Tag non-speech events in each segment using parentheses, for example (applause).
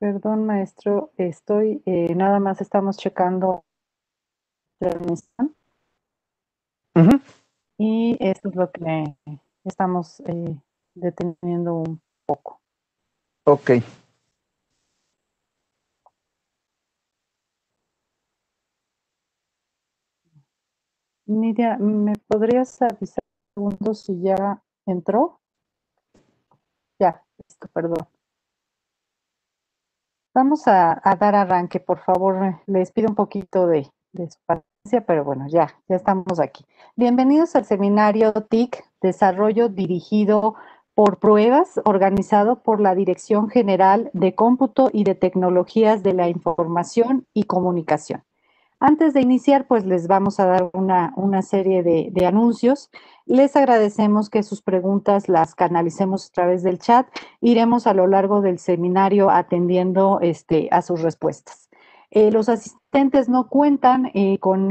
Perdón, maestro, estoy, eh, nada más estamos checando Y esto es lo que estamos eh, deteniendo un poco. Ok. Nidia, ¿me podrías avisar un segundo si ya entró? Ya, esto, perdón. Vamos a, dar arranque, por favor. Les pido un poquito de, de su paciencia, pero bueno, ya, ya estamos aquí. Bienvenidos al seminario TIC, Desarrollo Dirigido por Pruebas, organizado por la Dirección General de Cómputo y de Tecnologías de la Información y Comunicación. Antes de iniciar, pues les vamos a dar una, una serie de, anuncios. Les agradecemos que sus preguntas las canalicemos a través del chat. Iremos a lo largo del seminario atendiendo este, a sus respuestas. Eh, los asistentes no cuentan eh, con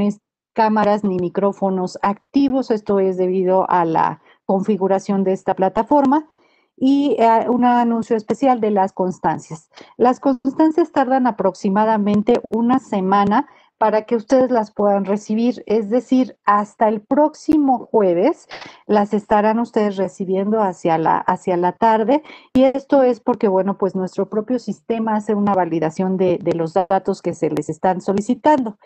cámaras ni micrófonos activos. Esto es debido a la configuración de esta plataforma y eh, un anuncio especial de las constancias. Las constancias tardan aproximadamente una semana para que ustedes las puedan recibir. Es decir, hasta el próximo jueves las estarán ustedes recibiendo hacia la, hacia la tarde. Y esto es porque, bueno, pues nuestro propio sistema hace una validación de, los datos que se les están solicitando.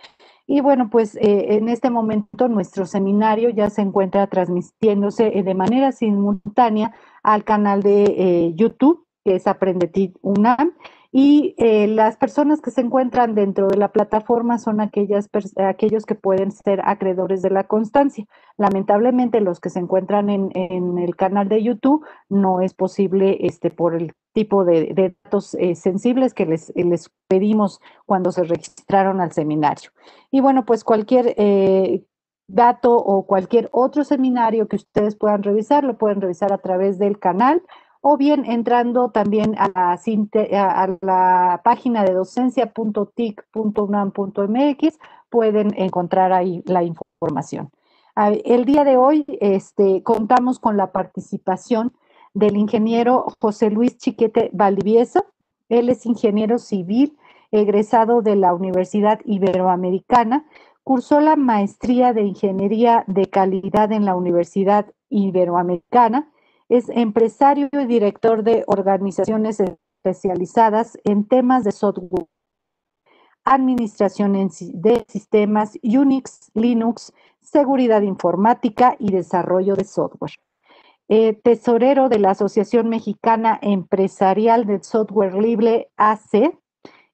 Y bueno, pues eh, en este momento nuestro seminario ya se encuentra transmitiéndose eh, de manera simultánea al canal de eh, YouTube, que es Aprende UNAM y eh, las personas que se encuentran dentro de la plataforma son aquellas aquellos que pueden ser acreedores de la constancia. Lamentablemente los que se encuentran en, el canal de YouTube no es posible este, por el tipo de, datos eh, sensibles que les, pedimos cuando se registraron al seminario. Y bueno, pues cualquier eh, dato o cualquier otro seminario que ustedes puedan revisar, lo pueden revisar a través del canal o bien entrando también a la, página de docencia.tic.unam.mx pueden encontrar ahí la información. El día de hoy este, contamos con la participación del ingeniero José Luis Chiquete Valdivieso. Él es ingeniero civil, egresado de la Universidad Iberoamericana. Cursó la maestría de Ingeniería de Calidad en la Universidad Iberoamericana es empresario y director de organizaciones especializadas en temas de software, administración de sistemas Unix, Linux, seguridad informática y desarrollo de software. Eh, tesorero de la Asociación Mexicana Empresarial del Software Libre AC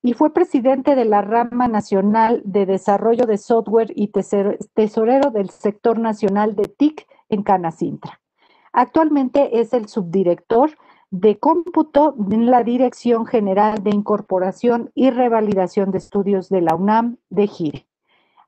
y fue presidente de la Rama Nacional de Desarrollo de Software y tesorero del sector nacional de TIC en Canacintra. Actualmente es el subdirector de cómputo en la Dirección General de Incorporación y Revalidación de Estudios de la UNAM de Gire.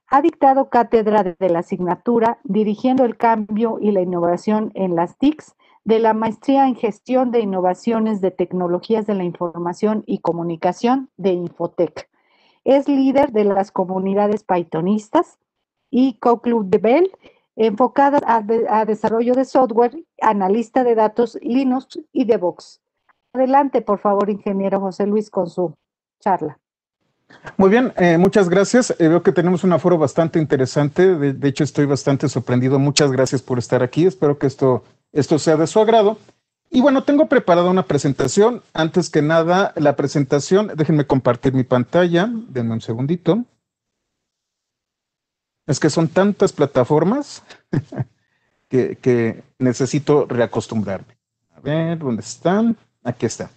Ha dictado cátedra de la asignatura dirigiendo el cambio y la innovación en las TICs de la Maestría en Gestión de Innovaciones de Tecnologías de la Información y Comunicación de Infotec. Es líder de las comunidades Pythonistas y Co-Club de Bell enfocada a, desarrollo de software, analista de datos Linux y DevOps. Adelante, por favor, ingeniero José Luis, con su charla. Muy bien, eh, muchas gracias. Eh, veo que tenemos un aforo bastante interesante. De, de, hecho, estoy bastante sorprendido. Muchas gracias por estar aquí. Espero que esto, esto sea de su agrado. Y bueno, tengo preparada una presentación. Antes que nada, la presentación, déjenme compartir mi pantalla. Denme un segundito. Es que son tantas plataformas (laughs) que, necesito reacostumbrarme. A ver, ¿dónde están? Aquí está.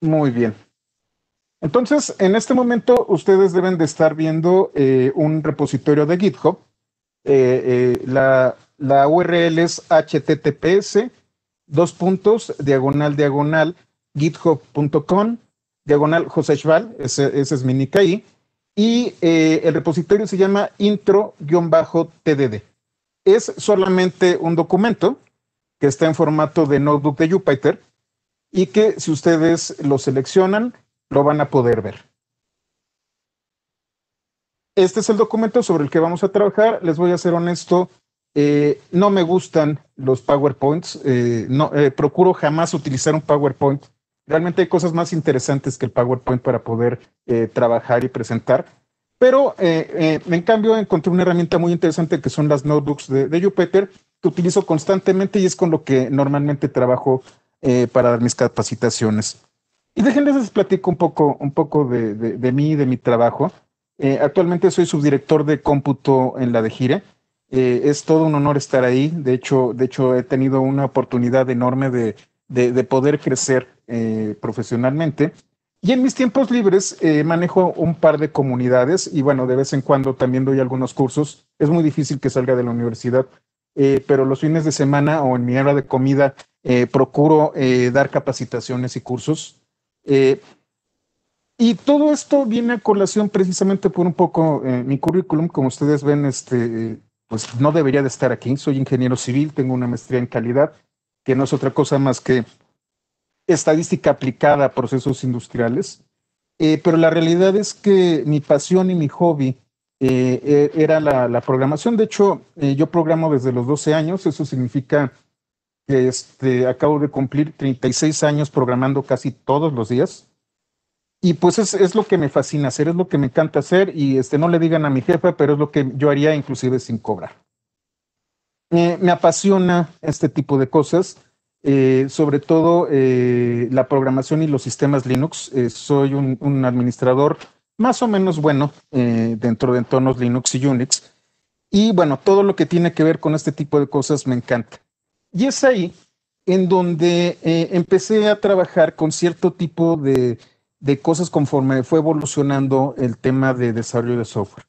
Muy bien. Entonces, en este momento ustedes deben de estar viendo eh, un repositorio de GitHub. Eh, eh, la, la, URL es https dos puntos diagonal diagonal github.com, diagonal José ese, es mi nick ahí, y eh, el repositorio se llama intro-tdd. Es solamente un documento que está en formato de notebook de Jupyter y que si ustedes lo seleccionan, lo van a poder ver. Este es el documento sobre el que vamos a trabajar. Les voy a ser honesto, eh, no me gustan los PowerPoints. Eh, no, procuro jamás utilizar un PowerPoint Realmente hay cosas más interesantes que el PowerPoint para poder eh, trabajar y presentar. Pero eh, eh, en cambio encontré una herramienta muy interesante que son las notebooks de, Jupyter que utilizo constantemente y es con lo que normalmente trabajo para dar mis capacitaciones. Y déjenles les platico un poco, un poco de, mí y mí, de mi trabajo. actualmente soy subdirector de cómputo en la de Gire. es todo un honor estar ahí. De hecho, de hecho, he tenido una oportunidad enorme de, de, poder crecer eh, profesionalmente. Y en mis tiempos libres eh, manejo un par de comunidades y bueno, de vez en cuando también doy algunos cursos. Es muy difícil que salga de la universidad, eh, pero los fines de semana o en mi hora de comida procuro dar capacitaciones y cursos. y todo esto viene a colación precisamente por un poco mi currículum. Como ustedes ven, este, pues no debería de estar aquí. Soy ingeniero civil, tengo una maestría en calidad, que no es otra cosa más que estadística aplicada a procesos industriales. Eh, pero la realidad es que mi pasión y mi hobby eh, eh, era la, programación. De hecho, yo programo desde los 12 años, eso significa que este, acabo de cumplir 36 años programando casi todos los días. Y pues es, es, lo que me fascina hacer, es lo que me encanta hacer y este, no le digan a mi jefa, pero es lo que yo haría inclusive sin cobrar me apasiona este tipo de cosas, eh, sobre todo eh, la programación y los sistemas Linux. Eh, soy un, administrador más o menos bueno dentro de entornos Linux y Unix. Y bueno, todo lo que tiene que ver con este tipo de cosas me encanta. Y es ahí en donde empecé a trabajar con cierto tipo de, de cosas conforme fue evolucionando el tema de desarrollo de software.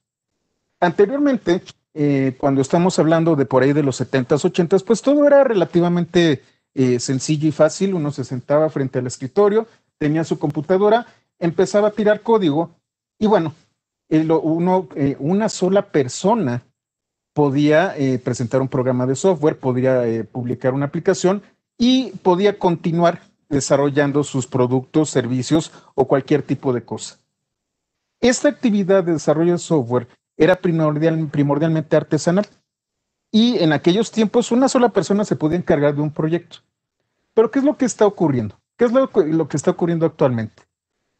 Anteriormente, eh, cuando estamos hablando de por ahí de los 70s, 80s, pues todo era relativamente eh, sencillo y fácil. Uno se sentaba frente al escritorio, tenía su computadora, empezaba a tirar código y bueno, eh, uno, una sola persona podía presentar un programa de software, podía publicar una aplicación y podía continuar desarrollando sus productos, servicios o cualquier tipo de cosa. Esta actividad de desarrollo de software era primordial, primordialmente artesanal. Y en aquellos tiempos una sola persona se podía encargar de un proyecto. Pero ¿qué es lo que está ocurriendo? ¿Qué es lo, que está ocurriendo actualmente?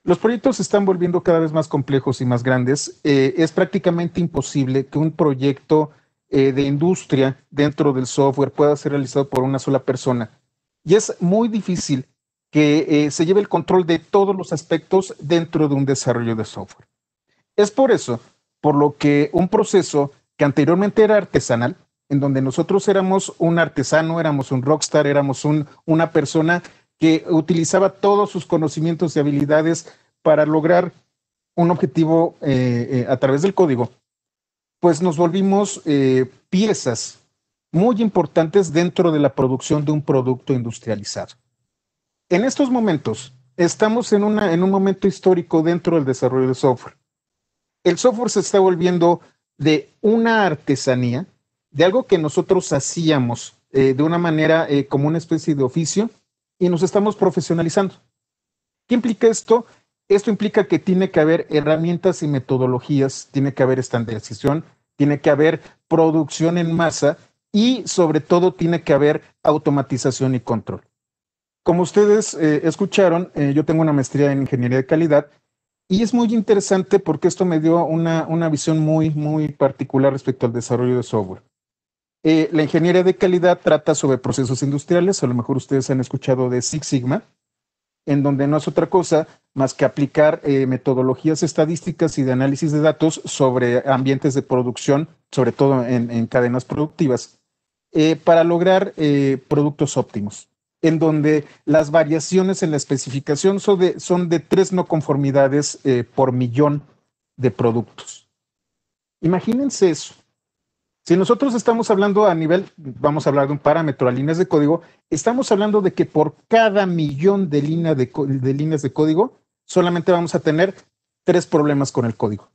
Los proyectos se están volviendo cada vez más complejos y más grandes. Eh, es prácticamente imposible que un proyecto eh, de industria dentro del software pueda ser realizado por una sola persona. Y es muy difícil que eh, se lleve el control de todos los aspectos dentro de un desarrollo de software. Es por eso por lo que un proceso que anteriormente era artesanal, en donde nosotros éramos un artesano, éramos un rockstar, éramos un, una persona que utilizaba todos sus conocimientos y habilidades para lograr un objetivo eh, eh, a través del código, pues nos volvimos eh, piezas muy importantes dentro de la producción de un producto industrializado. En estos momentos, estamos en, en un momento histórico dentro del desarrollo de software el software se está volviendo de una artesanía, de algo que nosotros hacíamos eh, de una manera eh, como una especie de oficio y nos estamos profesionalizando. ¿Qué implica esto? Esto implica que tiene que haber herramientas y metodologías, tiene que haber estandarización, tiene que haber producción en masa y sobre todo tiene que haber automatización y control. Como ustedes eh, escucharon, yo tengo una maestría en ingeniería de calidad y es muy interesante porque esto me dio una, visión muy, muy particular respecto al desarrollo de software. Eh, la ingeniería de calidad trata sobre procesos industriales, a lo mejor ustedes han escuchado de Six Sigma, en donde no es otra cosa más que aplicar eh, metodologías estadísticas y de análisis de datos sobre ambientes de producción, sobre todo en, en cadenas productivas, eh, para lograr productos óptimos en donde las variaciones en la especificación son de, tres no conformidades eh, por millón de productos. Imagínense eso. Si nosotros estamos hablando a nivel, vamos a hablar de un parámetro a líneas de código, estamos hablando de que por cada millón de, línea de, líneas de código, solamente vamos a tener tres problemas con el código.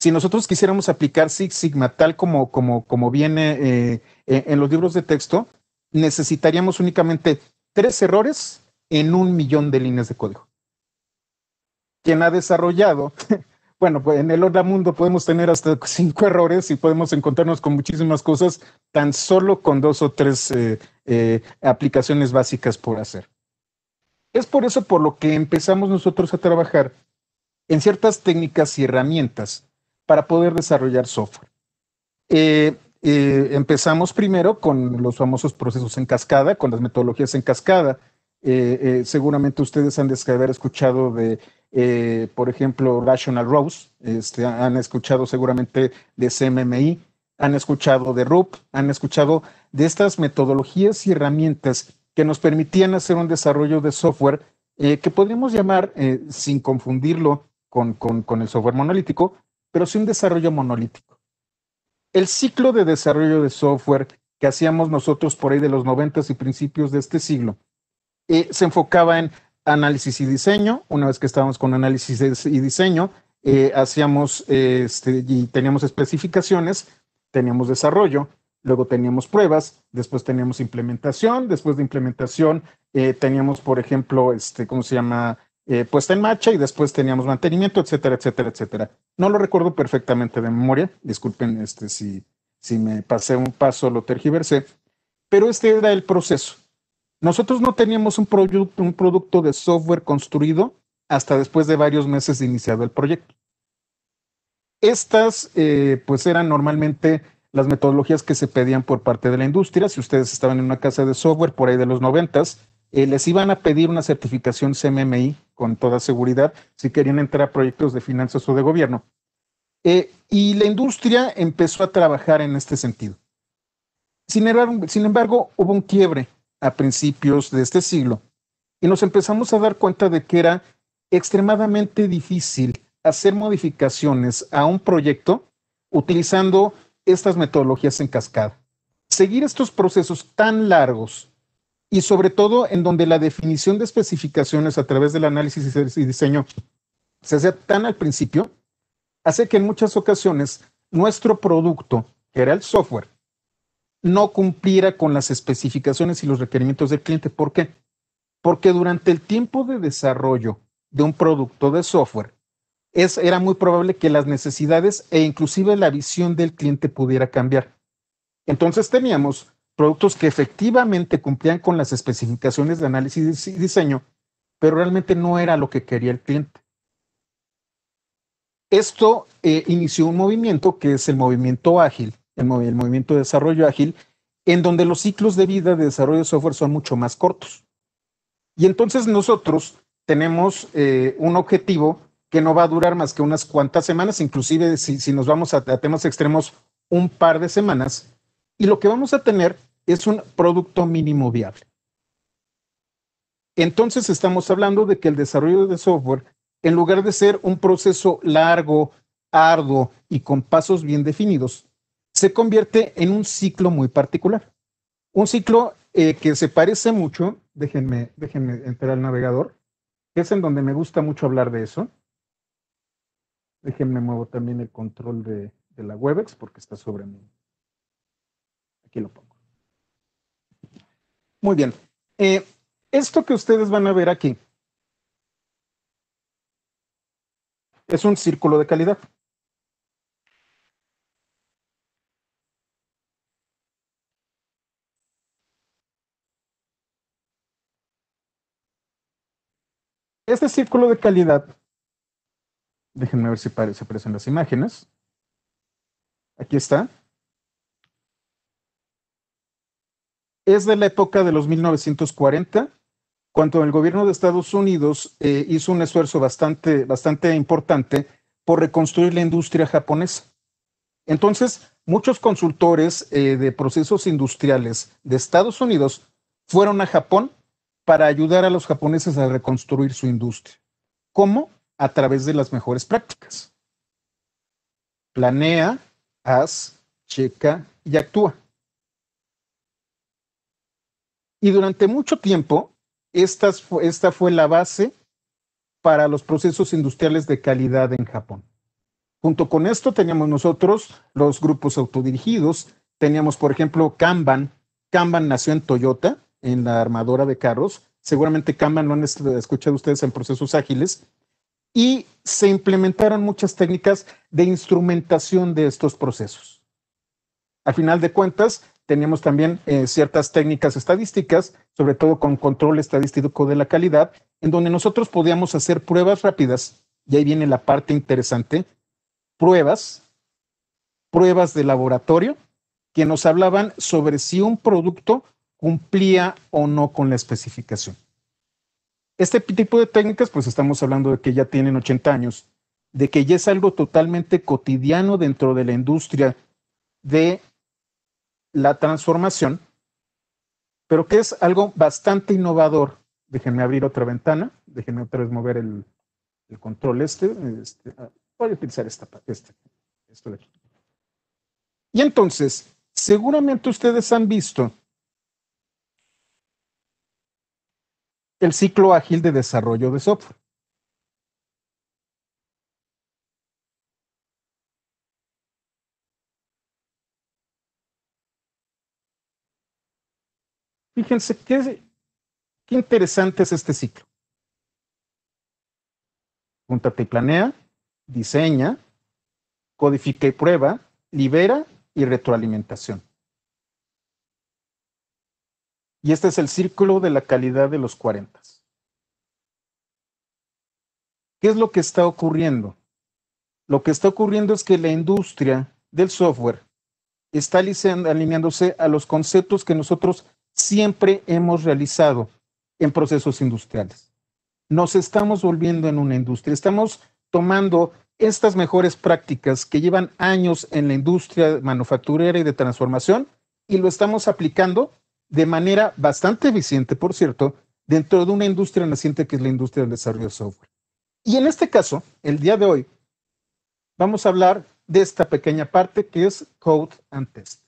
Si nosotros quisiéramos aplicar Sig Sigma tal como, como, viene eh, en los libros de texto, necesitaríamos únicamente tres errores en un millón de líneas de código. Quien ha desarrollado, (laughs) bueno, pues en el Hola Mundo podemos tener hasta cinco errores y podemos encontrarnos con muchísimas cosas tan solo con dos o tres eh, eh, aplicaciones básicas por hacer. Es por eso por lo que empezamos nosotros a trabajar en ciertas técnicas y herramientas para poder desarrollar software. Eh, eh, empezamos primero con los famosos procesos en cascada, con las metodologías en cascada. Eh, eh, seguramente ustedes han de haber escuchado de, por ejemplo, Rational Rose, este, han escuchado seguramente de CMMI, han escuchado de RUP, han escuchado de estas metodologías y herramientas que nos permitían hacer un desarrollo de software que podríamos llamar, sin confundirlo con, con el software monolítico, pero sí un desarrollo monolítico el ciclo de desarrollo de software que hacíamos nosotros por ahí de los noventas y principios de este siglo eh, se enfocaba en análisis y diseño. Una vez que estábamos con análisis y diseño, eh, hacíamos este, y teníamos especificaciones, teníamos desarrollo, luego teníamos pruebas, después teníamos implementación, después de implementación eh, teníamos, por ejemplo, este, ¿cómo se llama? Eh, puesta en marcha y después teníamos mantenimiento, etcétera, etcétera, etcétera. No lo recuerdo perfectamente de memoria, disculpen este, si, si me pasé un paso, lo tergiversé, pero este era el proceso. Nosotros no teníamos un, producto, un producto de software construido hasta después de varios meses de iniciado el proyecto. Estas, eh, pues, eran normalmente las metodologías que se pedían por parte de la industria. Si ustedes estaban en una casa de software por ahí de los noventas, eh, les iban a pedir una certificación CMMI con toda seguridad si querían entrar a proyectos de finanzas o de gobierno. Eh, y la industria empezó a trabajar en este sentido. Sin sin embargo, hubo un quiebre a principios de este siglo y nos empezamos a dar cuenta de que era extremadamente difícil hacer modificaciones a un proyecto utilizando estas metodologías en cascada. Seguir estos procesos tan largos y sobre todo en donde la definición de especificaciones a través del análisis y diseño se hace tan al principio, hace que en muchas ocasiones nuestro producto, que era el software, no cumpliera con las especificaciones y los requerimientos del cliente. ¿Por qué? Porque durante el tiempo de desarrollo de un producto de software, es, era muy probable que las necesidades e inclusive la visión del cliente pudiera cambiar. Entonces teníamos productos que efectivamente cumplían con las especificaciones de análisis y diseño, pero realmente no era lo que quería el cliente. Esto eh, inició un movimiento que es el movimiento ágil, el, movimiento de desarrollo ágil, en donde los ciclos de vida de desarrollo de software son mucho más cortos. Y entonces nosotros tenemos eh, un objetivo que no va a durar más que unas cuantas semanas, inclusive si, nos vamos a, a, temas extremos, un par de semanas, y lo que vamos a tener es un producto mínimo viable. Entonces estamos hablando de que el desarrollo de software, en lugar de ser un proceso largo, arduo y con pasos bien definidos, se convierte en un ciclo muy particular. Un ciclo eh, que se parece mucho, déjenme, déjenme entrar al navegador, que es en donde me gusta mucho hablar de eso. Déjenme muevo también el control de la WebEx porque está sobre mí. Aquí lo pongo. Muy bien. Eh, esto que ustedes van a ver aquí es un círculo de calidad. Este círculo de calidad, déjenme ver si aparecen las imágenes. Aquí está. Desde de la época de los 1940, cuando el gobierno de Estados Unidos eh, hizo un esfuerzo bastante, bastante importante por reconstruir la industria japonesa. Entonces, muchos consultores eh, de procesos industriales de Estados Unidos fueron a Japón para ayudar a los japoneses a reconstruir su industria. ¿Cómo? A través de las mejores prácticas. Planea, haz, checa y actúa. Y durante mucho tiempo, esta, esta fue la base para los procesos industriales de calidad en Japón. Junto con esto teníamos nosotros los grupos autodirigidos, teníamos por ejemplo Kanban. Kanban nació en Toyota, en la armadora de carros. Seguramente Kanban lo han escuchado ustedes en procesos ágiles. Y se implementaron muchas técnicas de instrumentación de estos procesos. Al final de cuentas, teníamos también eh, ciertas técnicas estadísticas, sobre todo con control estadístico de la calidad, en donde nosotros podíamos hacer pruebas rápidas, y ahí viene la parte interesante, pruebas, pruebas de laboratorio, que nos hablaban sobre si un producto cumplía o no con la especificación. Este tipo de técnicas, pues estamos hablando de que ya tienen 80 años, de que ya es algo totalmente cotidiano dentro de la industria de la transformación, pero que es algo bastante innovador. Déjenme abrir otra ventana, déjenme otra vez mover el, control este, este ah, voy a utilizar esta, parte. Este, y entonces, seguramente ustedes han visto el ciclo ágil de desarrollo de software. Fíjense qué, interesante es este ciclo. Júntate y planea, diseña, codifica y prueba, libera y retroalimentación. Y este es el círculo de la calidad de los 40. ¿Qué es lo que está ocurriendo? Lo que está ocurriendo es que la industria del software está alineándose a los conceptos que nosotros siempre hemos realizado en procesos industriales. Nos estamos volviendo en una industria, estamos tomando estas mejores prácticas que llevan años en la industria manufacturera y de transformación y lo estamos aplicando de manera bastante eficiente, por cierto, dentro de una industria naciente que es la industria del desarrollo de software. Y en este caso, el día de hoy, vamos a hablar de esta pequeña parte que es Code and Test.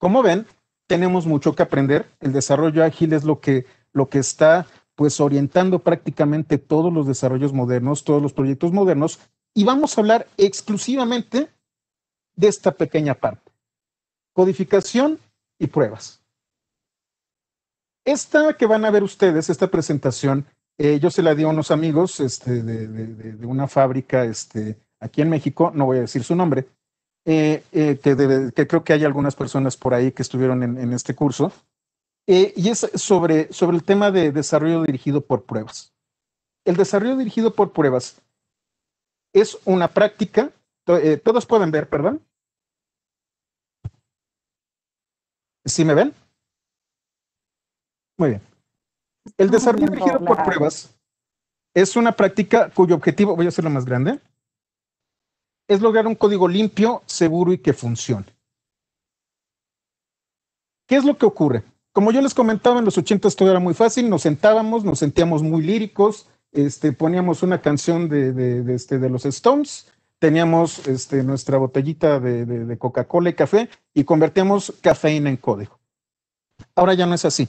Como ven, tenemos mucho que aprender. El desarrollo ágil es lo que, lo que está pues orientando prácticamente todos los desarrollos modernos, todos los proyectos modernos, y vamos a hablar exclusivamente de esta pequeña parte, codificación y pruebas. Esta que van a ver ustedes, esta presentación, eh, yo se la di a unos amigos este, de, una fábrica este, aquí en México, no voy a decir su nombre, eh, eh, que, creo que hay algunas personas por ahí que estuvieron en, este curso, eh, y es sobre, sobre el tema de desarrollo dirigido por pruebas. El desarrollo dirigido por pruebas es una práctica, todos pueden ver, perdón. ¿Sí me ven? Muy bien. El desarrollo dirigido por pruebas es una práctica cuyo objetivo, voy a hacerlo más grande, es lograr un código limpio, seguro y que funcione. ¿Qué es lo que ocurre? Como yo les comentaba, en los 80 todo era muy fácil, nos sentábamos, nos sentíamos muy líricos, este, poníamos una canción de, de, este, los Stones, teníamos este, nuestra botellita de, de Coca-Cola y café y convertíamos cafeína en código. Ahora ya no es así.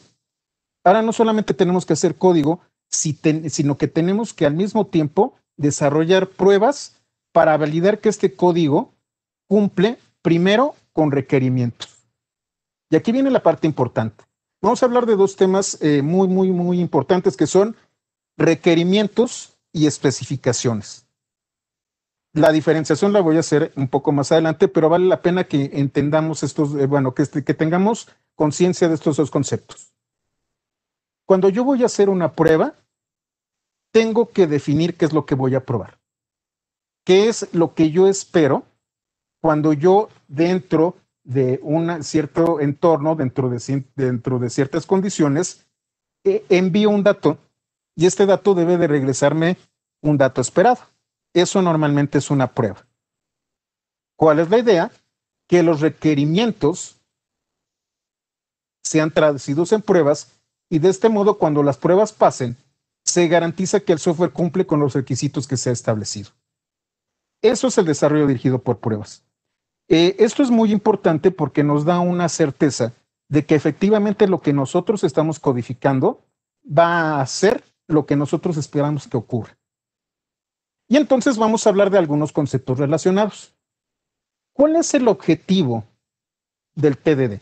Ahora no solamente tenemos que hacer código, sino que tenemos que al mismo tiempo desarrollar pruebas para validar que este código cumple primero con requerimientos. Y aquí viene la parte importante. Vamos a hablar de dos temas eh, muy, muy, muy importantes que son requerimientos y especificaciones. La diferenciación la voy a hacer un poco más adelante, pero vale la pena que entendamos estos, eh, bueno, este, que tengamos conciencia de estos dos conceptos. Cuando yo voy a hacer una prueba, tengo que definir qué es lo que voy a probar. ¿Qué es lo que yo espero cuando yo dentro de un cierto entorno, dentro de, dentro de ciertas condiciones, eh, envío un dato y este dato debe de regresarme un dato esperado? Eso normalmente es una prueba. ¿Cuál es la idea? Que los requerimientos sean traducidos en pruebas y de este modo cuando las pruebas pasen, se garantiza que el software cumple con los requisitos que se ha establecido. Eso es el desarrollo dirigido por pruebas. Eh, esto es muy importante porque nos da una certeza de que efectivamente lo que nosotros estamos codificando va a ser lo que nosotros esperamos que ocurra. Y entonces vamos a hablar de algunos conceptos relacionados. ¿Cuál es el objetivo del TDD?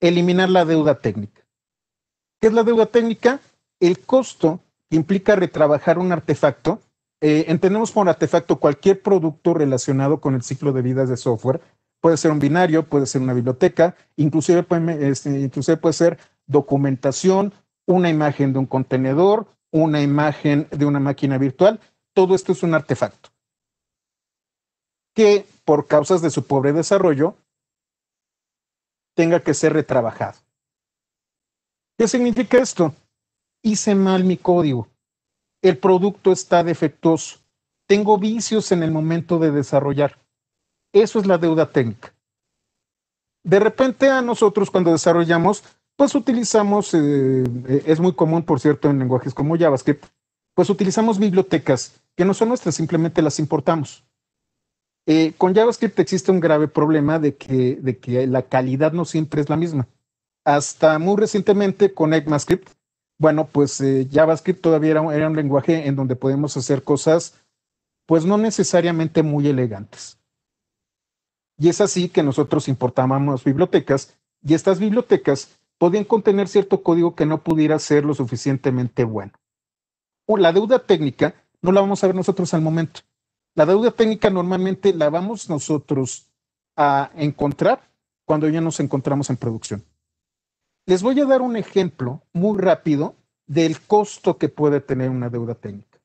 Eliminar la deuda técnica. ¿Qué es la deuda técnica? El costo que implica retrabajar un artefacto eh, entendemos por artefacto cualquier producto relacionado con el ciclo de vidas de software. Puede ser un binario, puede ser una biblioteca, inclusive este, inclusive puede ser documentación, una imagen de un contenedor, una imagen de una máquina virtual. Todo esto es un artefacto que por causas de su pobre desarrollo tenga que ser retrabajado. ¿Qué significa esto? Hice mal mi código el producto está defectuoso, tengo vicios en el momento de desarrollar. Eso es la deuda técnica. De repente a nosotros cuando desarrollamos, pues utilizamos, eh, eh, es muy común por cierto en lenguajes como JavaScript, pues utilizamos bibliotecas que no son nuestras, simplemente las importamos. Eh, con JavaScript existe un grave problema de que, de que la calidad no siempre es la misma. Hasta muy recientemente con ECMAScript, bueno, pues eh, JavaScript todavía era un, era un, lenguaje en donde podemos hacer cosas, pues no necesariamente muy elegantes. Y es así que nosotros importábamos bibliotecas y estas bibliotecas podían contener cierto código que no pudiera ser lo suficientemente bueno. O la deuda técnica no la vamos a ver nosotros al momento. La deuda técnica normalmente la vamos nosotros a encontrar cuando ya nos encontramos en producción. Les voy a dar un ejemplo muy rápido del costo que puede tener una deuda técnica.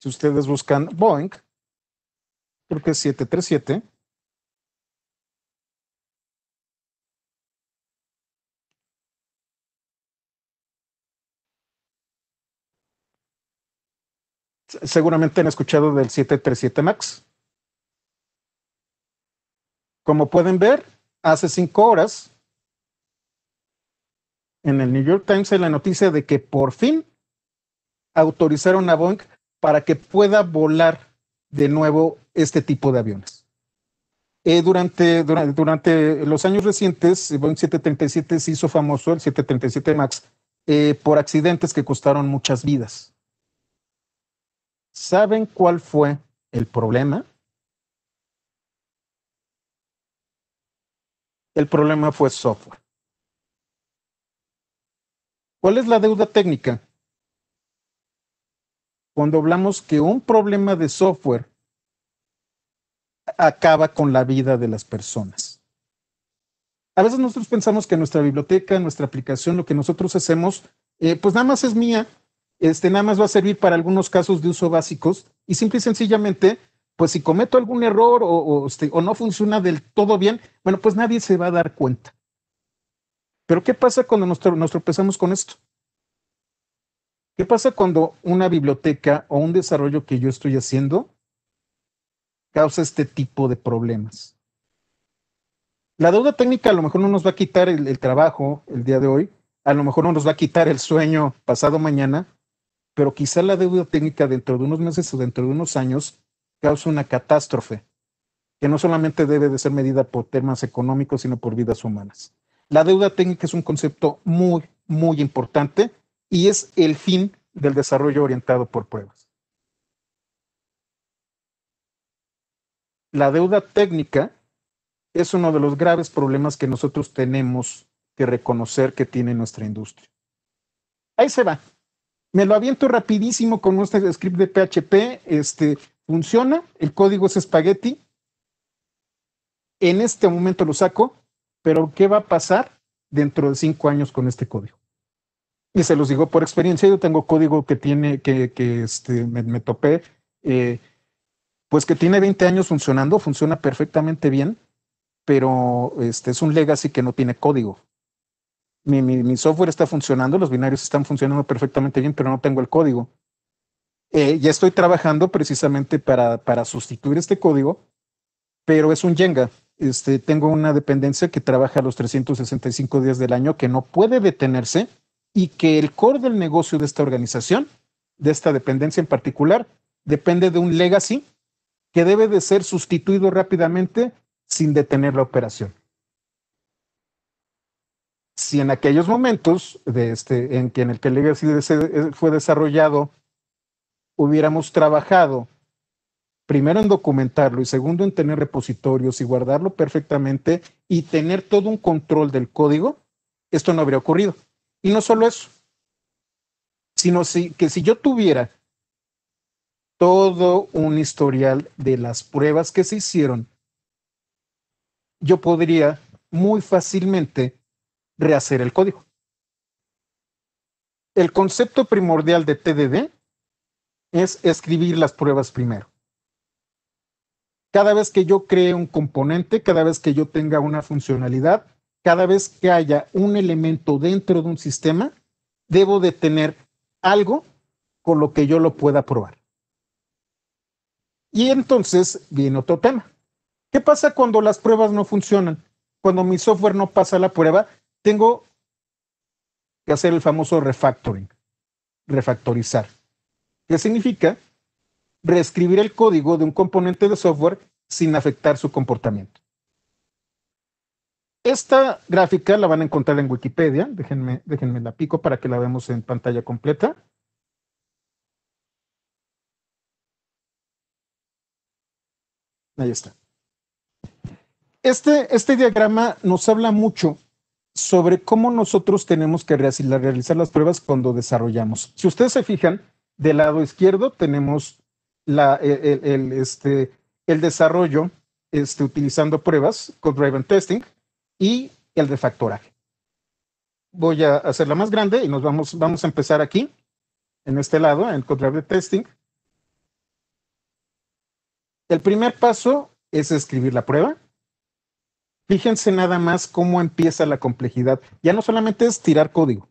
Si ustedes buscan Boeing, creo que es 737. Seguramente han escuchado del 737 MAX. Como pueden ver, hace cinco horas, en el New York Times hay la noticia de que por fin autorizaron a Boeing para que pueda volar de nuevo este tipo de aviones. Eh, durante, durante, los años recientes, Boeing 737 se hizo famoso, el 737 MAX, eh, por accidentes que costaron muchas vidas. ¿Saben cuál fue el problema? El problema fue software. ¿Cuál es la deuda técnica? Cuando hablamos que un problema de software acaba con la vida de las personas. A veces nosotros pensamos que nuestra biblioteca, nuestra aplicación, lo que nosotros hacemos, eh, pues nada más es mía, este, nada más va a servir para algunos casos de uso básicos y simple y sencillamente pues si cometo algún error este, o, no funciona del todo bien, bueno, pues nadie se va a dar cuenta. Pero ¿qué pasa cuando nos, tropezamos con esto? ¿Qué pasa cuando una biblioteca o un desarrollo que yo estoy haciendo causa este tipo de problemas? La deuda técnica a lo mejor no nos va a quitar el trabajo el día de hoy, a lo mejor no nos va a quitar el sueño pasado mañana, pero quizá la deuda técnica dentro de unos meses o dentro de unos años causa una catástrofe que no solamente debe de ser medida por temas económicos, sino por vidas humanas. La deuda técnica es un concepto muy, muy importante y es el fin del desarrollo orientado por pruebas. La deuda técnica es uno de los graves problemas que nosotros tenemos que reconocer que tiene nuestra industria. Ahí se va. Me lo aviento rapidísimo con este script de PHP. Este, funciona, el código es espagueti. En este momento lo saco, pero ¿qué va a pasar dentro de cinco años con este código? Y se los digo por experiencia, yo tengo código que tiene, que, este, me, topé, eh, pues que tiene 20 años funcionando, funciona perfectamente bien, pero este es un legacy que no tiene código. mi software está funcionando, los binarios están funcionando perfectamente bien, pero no tengo el código. Eh, ya estoy trabajando precisamente para, sustituir este código, pero es un Jenga. Este, tengo una dependencia que trabaja los 365 días del año, que no puede detenerse y que el core del negocio de esta organización, de esta dependencia en particular, depende de un legacy que debe de ser sustituido rápidamente sin detener la operación. Si en aquellos momentos este, en, en el que el legacy eh, fue desarrollado hubiéramos trabajado primero en documentarlo y segundo en tener repositorios y guardarlo perfectamente y tener todo un control del código, esto no habría ocurrido. Y no solo eso, sino que si yo tuviera todo un historial de las pruebas que se hicieron, yo podría muy fácilmente rehacer el código. El concepto primordial de TDD es escribir las pruebas primero. Cada vez que yo cree un componente, cada vez que yo tenga una funcionalidad, cada vez que haya un elemento dentro de un sistema, debo de tener algo con lo que yo lo pueda probar. Y entonces viene otro tema. ¿Qué pasa cuando las pruebas no funcionan? Cuando mi software no pasa la prueba, tengo que hacer el famoso refactoring, refactorizar que significa reescribir el código de un componente de software sin afectar su comportamiento. Esta gráfica la van a encontrar en Wikipedia. Déjenme, déjenme la pico para que la veamos en pantalla completa. Ahí está. Este, este diagrama nos habla mucho sobre cómo nosotros tenemos que realizar las pruebas cuando desarrollamos. Si ustedes se fijan, del lado izquierdo tenemos este, el, desarrollo este, utilizando pruebas, code-driven testing, y el refactoraje. Voy a hacerla más grande y nos vamos, vamos a empezar aquí, en este lado, en code-driven testing. El primer paso es escribir la prueba. Fíjense nada más cómo empieza la complejidad. Ya no solamente es tirar código.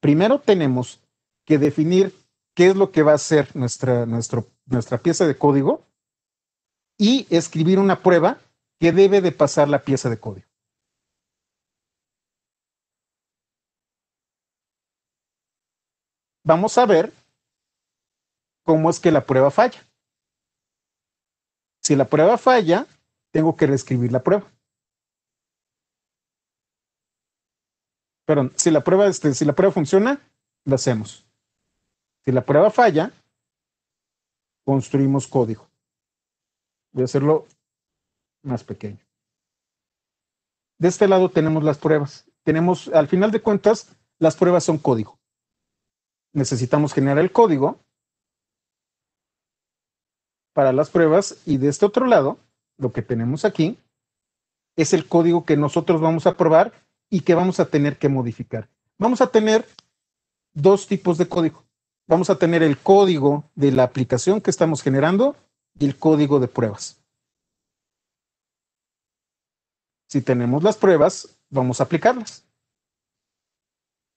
Primero tenemos que definir qué es lo que va a hacer nuestra, nuestra pieza de código y escribir una prueba que debe de pasar la pieza de código. Vamos a ver cómo es que la prueba falla. Si la prueba falla, tengo que reescribir la prueba. Perdón, si la prueba, este, si la prueba funciona, la hacemos. Si la prueba falla, construimos código. Voy a hacerlo más pequeño. De este lado tenemos las pruebas. Tenemos, al final de cuentas, las pruebas son código. Necesitamos generar el código para las pruebas y de este otro lado, lo que tenemos aquí, es el código que nosotros vamos a probar y que vamos a tener que modificar. Vamos a tener dos tipos de código vamos a tener el código de la aplicación que estamos generando y el código de pruebas. Si tenemos las pruebas, vamos a aplicarlas.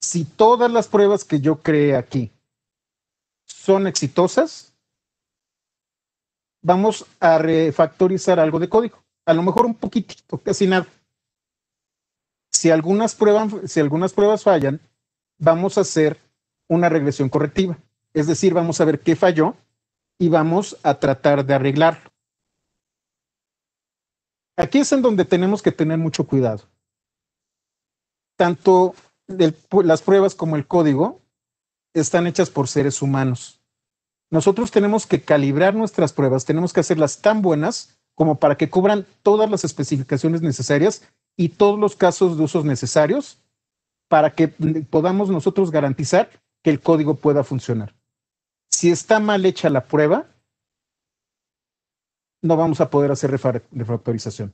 Si todas las pruebas que yo creé aquí son exitosas, vamos a refactorizar algo de código. A lo mejor un poquitito, casi nada. Si algunas pruebas, si algunas pruebas fallan, vamos a hacer una regresión correctiva. Es decir, vamos a ver qué falló y vamos a tratar de arreglarlo. Aquí es en donde tenemos que tener mucho cuidado. Tanto las pruebas como el código están hechas por seres humanos. Nosotros tenemos que calibrar nuestras pruebas, tenemos que hacerlas tan buenas como para que cubran todas las especificaciones necesarias y todos los casos de usos necesarios para que podamos nosotros garantizar que el código pueda funcionar. Si está mal hecha la prueba, no vamos a poder hacer refactorización.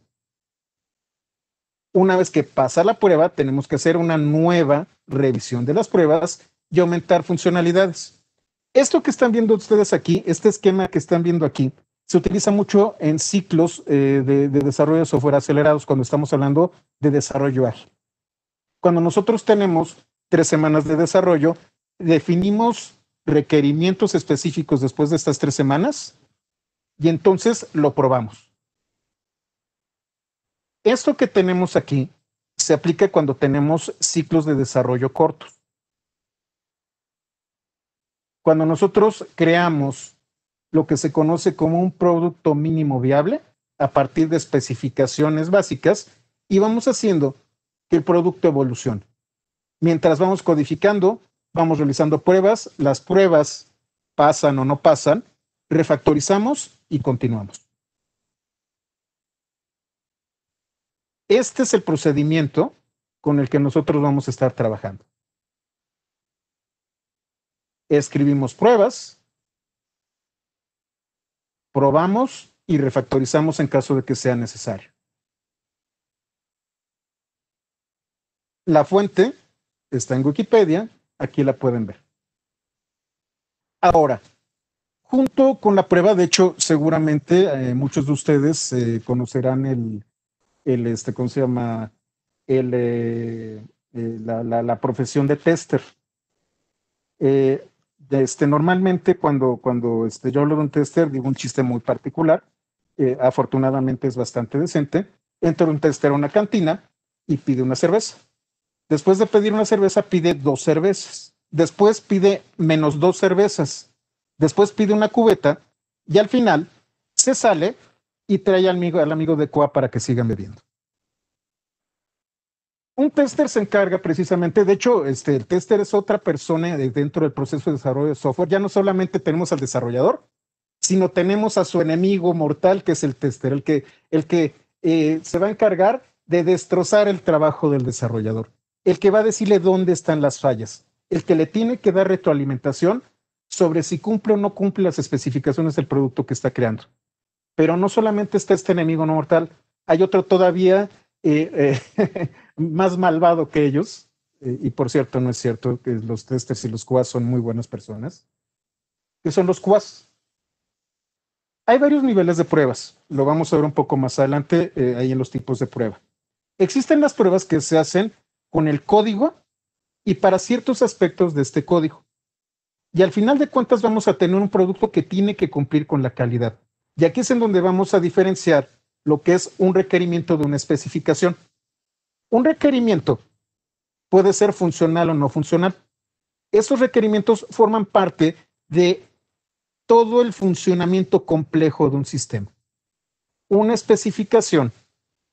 Una vez que pasa la prueba, tenemos que hacer una nueva revisión de las pruebas y aumentar funcionalidades. Esto que están viendo ustedes aquí, este esquema que están viendo aquí, se utiliza mucho en ciclos eh, de, de, desarrollo de software acelerados cuando estamos hablando de desarrollo ágil. Cuando nosotros tenemos tres semanas de desarrollo, definimos requerimientos específicos después de estas tres semanas y entonces lo probamos. Esto que tenemos aquí se aplica cuando tenemos ciclos de desarrollo cortos. Cuando nosotros creamos lo que se conoce como un producto mínimo viable a partir de especificaciones básicas y vamos haciendo que el producto evolucione. Mientras vamos codificando, vamos realizando pruebas, las pruebas pasan o no pasan, refactorizamos y continuamos. Este es el procedimiento con el que nosotros vamos a estar trabajando. Escribimos pruebas, probamos y refactorizamos en caso de que sea necesario. La fuente está en Wikipedia, Aquí la pueden ver. Ahora, junto con la prueba, de hecho, seguramente eh, muchos de ustedes eh, conocerán el, este, ¿cómo se llama? El, eh, la, la, profesión de tester. este, normalmente cuando, cuando este, yo hablo de un tester, digo un chiste muy particular, afortunadamente es bastante decente, entra un tester a una cantina y pide una cerveza. Después de pedir una cerveza, pide dos cervezas. Después pide menos dos cervezas. Después pide una cubeta. Y al final se sale y trae al amigo, al amigo de Coa para que sigan bebiendo. Un tester se encarga precisamente, de hecho, este, el tester es otra persona dentro del proceso de desarrollo de software. Ya no solamente tenemos al desarrollador, sino tenemos a su enemigo mortal, que es el tester, el que, el que eh, se va a encargar de destrozar el trabajo del desarrollador el que va a decirle dónde están las fallas, el que le tiene que dar retroalimentación sobre si cumple o no cumple las especificaciones del producto que está creando. Pero no solamente está este enemigo no mortal, hay otro todavía eh, eh, (laughs) más malvado que ellos, eh, y por cierto no es cierto que los testers y los CUAS son muy buenas personas, que son los CUAS. Hay varios niveles de pruebas, lo vamos a ver un poco más adelante ahí en los tipos de prueba. Existen las pruebas que se hacen con el código y para ciertos aspectos de este código. Y al final de cuentas vamos a tener un producto que tiene que cumplir con la calidad. Y aquí es en donde vamos a diferenciar lo que es un requerimiento de una especificación. Un requerimiento puede ser funcional o no funcional. Esos requerimientos forman parte de todo el funcionamiento complejo de un sistema. Una especificación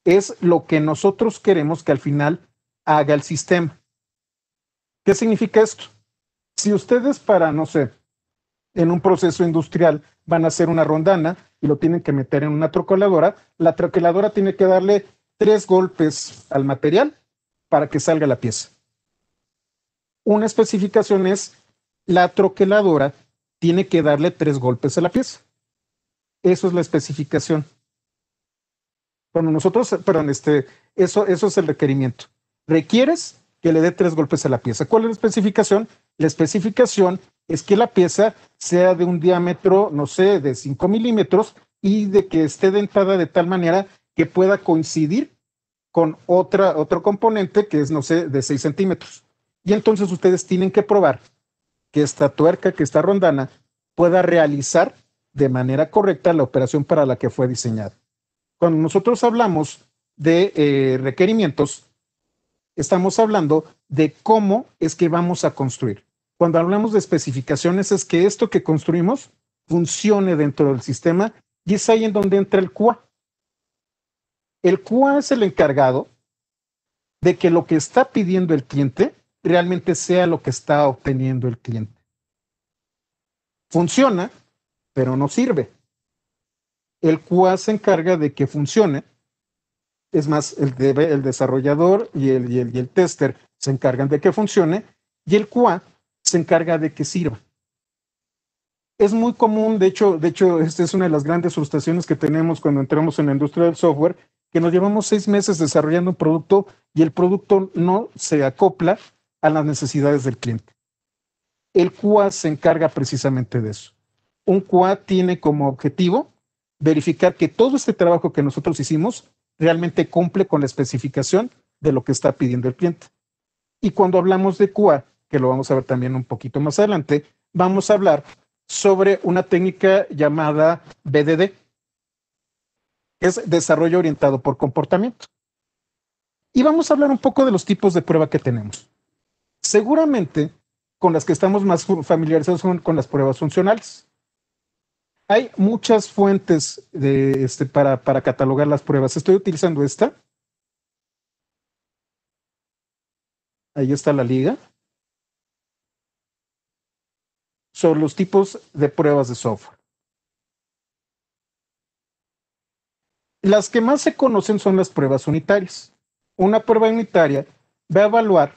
es lo que nosotros queremos que al final haga el sistema. ¿Qué significa esto? Si ustedes para, no sé, en un proceso industrial van a hacer una rondana y lo tienen que meter en una troqueladora, la troqueladora tiene que darle tres golpes al material para que salga la pieza. Una especificación es la troqueladora tiene que darle tres golpes a la pieza. Eso es la especificación. Bueno, nosotros, perdón, este, eso, eso es el requerimiento requieres que le dé tres golpes a la pieza. ¿Cuál es la especificación? La especificación es que la pieza sea de un diámetro, no sé, de 5 milímetros y de que esté dentada de tal manera que pueda coincidir con otra, otro componente que es, no sé, de 6 centímetros. Y entonces ustedes tienen que probar que esta tuerca, que esta rondana, pueda realizar de manera correcta la operación para la que fue diseñada. Cuando nosotros hablamos de eh, requerimientos, estamos hablando de cómo es que vamos a construir. Cuando hablamos de especificaciones es que esto que construimos funcione dentro del sistema y es ahí en donde entra el QA. El QA es el encargado de que lo que está pidiendo el cliente realmente sea lo que está obteniendo el cliente. Funciona, pero no sirve. El QA se encarga de que funcione, es más, el, el desarrollador y el, y el, tester se encargan de que funcione y el QA se encarga de que sirva. Es muy común, de hecho, de hecho, esta es una de las grandes frustraciones que tenemos cuando entramos en la industria del software, que nos llevamos seis meses desarrollando un producto y el producto no se acopla a las necesidades del cliente. El QA se encarga precisamente de eso. Un QA tiene como objetivo verificar que todo este trabajo que nosotros hicimos realmente cumple con la especificación de lo que está pidiendo el cliente. Y cuando hablamos de QA, que lo vamos a ver también un poquito más adelante, vamos a hablar sobre una técnica llamada BDD, que es desarrollo orientado por comportamiento. Y vamos a hablar un poco de los tipos de prueba que tenemos. Seguramente con las que estamos más familiarizados son con las pruebas funcionales. Hay muchas fuentes este, para, para catalogar las pruebas. Estoy utilizando esta. Ahí está la liga. Sobre los tipos de pruebas de software. Las que más se conocen son las pruebas unitarias. Una prueba unitaria va a evaluar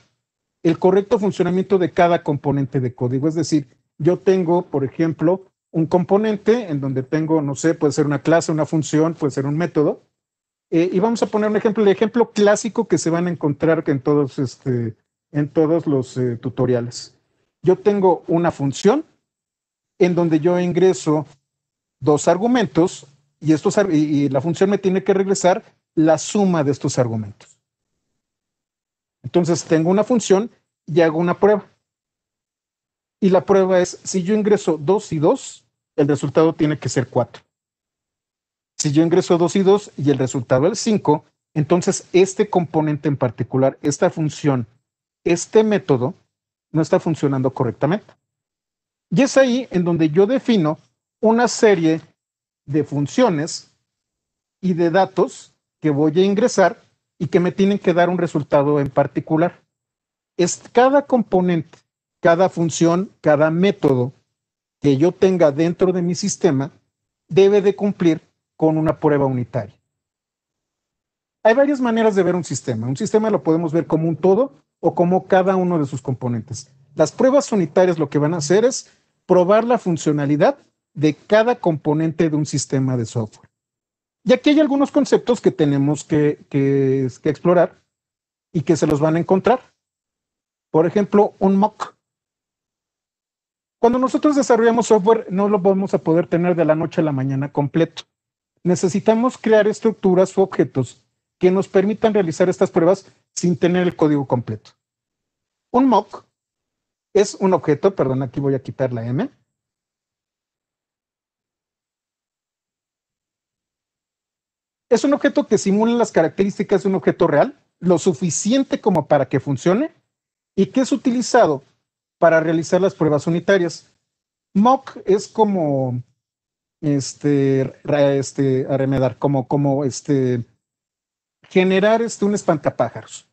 el correcto funcionamiento de cada componente de código. Es decir, yo tengo, por ejemplo, un componente en donde tengo, no sé, puede ser una clase, una función, puede ser un método. Eh, y vamos a poner un ejemplo, el ejemplo clásico que se van a encontrar en todos, este, en todos los eh, tutoriales. Yo tengo una función en donde yo ingreso dos argumentos y, y la función me tiene que regresar la suma de estos argumentos. Entonces tengo una función y hago una prueba. Y la prueba es, si yo ingreso 2 y 2, el resultado tiene que ser 4. Si yo ingreso 2 y 2 y el resultado es 5, entonces este componente en particular, esta función, este método, no está funcionando correctamente. Y es ahí en donde yo defino una serie de funciones y de datos que voy a ingresar y que me tienen que dar un resultado en particular. Es cada componente cada función, cada método que yo tenga dentro de mi sistema debe de cumplir con una prueba unitaria. Hay varias maneras de ver un sistema. Un sistema lo podemos ver como un todo o como cada uno de sus componentes. Las pruebas unitarias lo que van a hacer es probar la funcionalidad de cada componente de un sistema de software. Y aquí hay algunos conceptos que tenemos que, que explorar y que se los van a encontrar. Por ejemplo, un mock cuando nosotros desarrollamos software, no lo vamos a poder tener de la noche a la mañana completo. Necesitamos crear estructuras u objetos que nos permitan realizar estas pruebas sin tener el código completo. Un mock es un objeto, perdón, aquí voy a quitar la M. Es un objeto que simula las características de un objeto real, lo suficiente como para que funcione y que es utilizado para realizar las pruebas unitarias. Mock es como este, este arremedar, como, como este, generar este, un espantapájaros.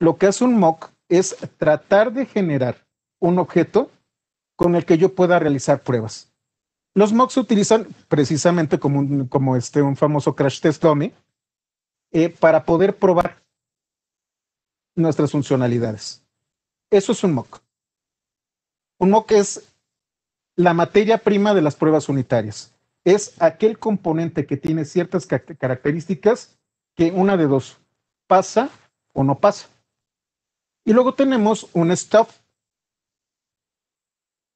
Lo que hace un mock es tratar de generar un objeto con el que yo pueda realizar pruebas. Los mocks se utilizan precisamente como un, como este, un famoso crash test dummy eh, para poder probar nuestras funcionalidades. Eso es un mock. Un mock es la materia prima de las pruebas unitarias. Es aquel componente que tiene ciertas características que una de dos pasa o no pasa. Y luego tenemos un stop.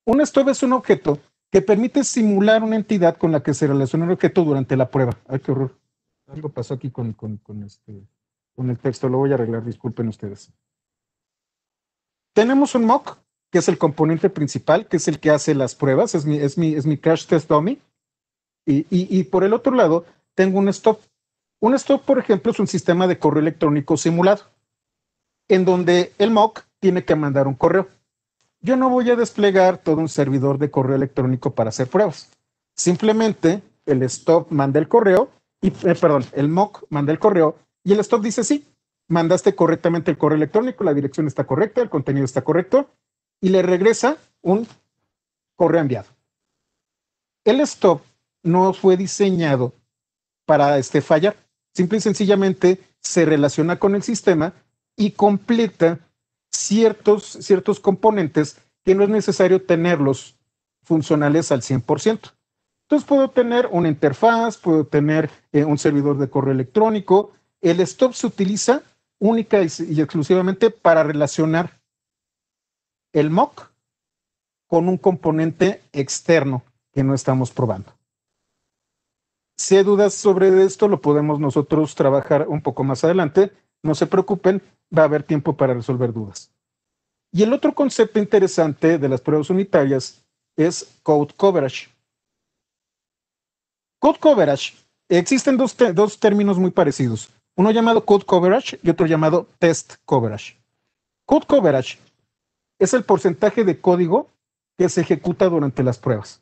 Un stop es un objeto que permite simular una entidad con la que se relaciona el objeto durante la prueba. Ay, qué horror. Algo pasó aquí con, con, con este, el texto. Lo voy a arreglar, disculpen ustedes. Tenemos un mock que es el componente principal, que es el que hace las pruebas, es mi, es mi, es mi crash test dummy. Y, por el otro lado, tengo un stop. Un stop, por ejemplo, es un sistema de correo electrónico simulado, en donde el mock tiene que mandar un correo. Yo no voy a desplegar todo un servidor de correo electrónico para hacer pruebas. Simplemente el stop manda el correo, y, eh, perdón, el mock manda el correo y el stop dice sí, mandaste correctamente el correo electrónico, la dirección está correcta, el contenido está correcto, y le regresa un correo enviado. El stop no fue diseñado para este fallar. Simple y sencillamente se relaciona con el sistema y completa ciertos, ciertos componentes que no es necesario tenerlos funcionales al 100%. Entonces puedo tener una interfaz, puedo tener eh, un servidor de correo electrónico. El stop se utiliza única y exclusivamente para relacionar el mock con un componente externo que no estamos probando. Si hay dudas sobre esto, lo podemos nosotros trabajar un poco más adelante. No se preocupen, va a haber tiempo para resolver dudas. Y el otro concepto interesante de las pruebas unitarias es code coverage. Code coverage. Existen dos, dos términos muy parecidos. Uno llamado code coverage y otro llamado test coverage. Code coverage es el porcentaje de código que se ejecuta durante las pruebas.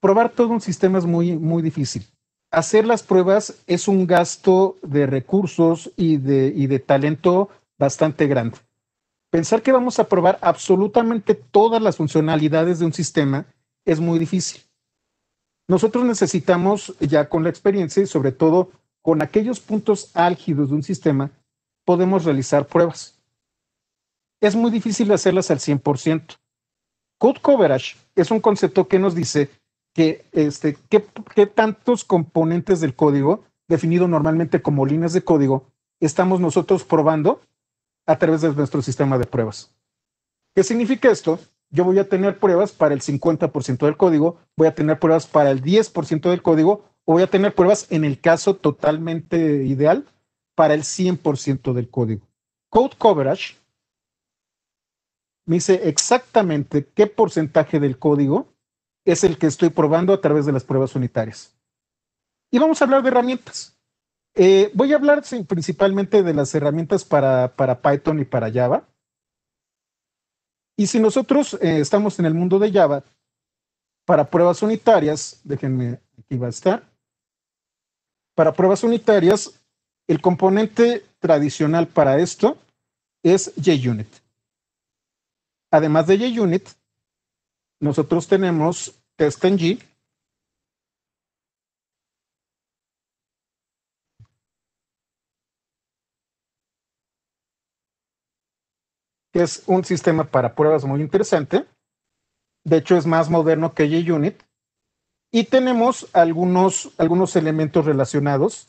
Probar todo un sistema es muy, muy difícil. Hacer las pruebas es un gasto de recursos y de, y de talento bastante grande. Pensar que vamos a probar absolutamente todas las funcionalidades de un sistema es muy difícil. Nosotros necesitamos, ya con la experiencia y sobre todo con aquellos puntos álgidos de un sistema, podemos realizar pruebas es muy difícil hacerlas al 100%. Code coverage es un concepto que nos dice que este, qué tantos componentes del código, definido normalmente como líneas de código, estamos nosotros probando a través de nuestro sistema de pruebas. ¿Qué significa esto? Yo voy a tener pruebas para el 50% del código, voy a tener pruebas para el 10% del código o voy a tener pruebas en el caso totalmente ideal para el 100% del código. Code coverage me dice exactamente qué porcentaje del código es el que estoy probando a través de las pruebas unitarias. Y vamos a hablar de herramientas. Eh, voy a hablar principalmente de las herramientas para, Python y para Java. Y si nosotros eh, estamos en el mundo de Java, para pruebas unitarias, déjenme, aquí va a estar. Para pruebas unitarias, el componente tradicional para esto es JUnit además de JUnit, nosotros tenemos TestNG. que es un sistema para pruebas muy interesante. De hecho, es más moderno que JUnit. Y tenemos algunos, algunos elementos relacionados.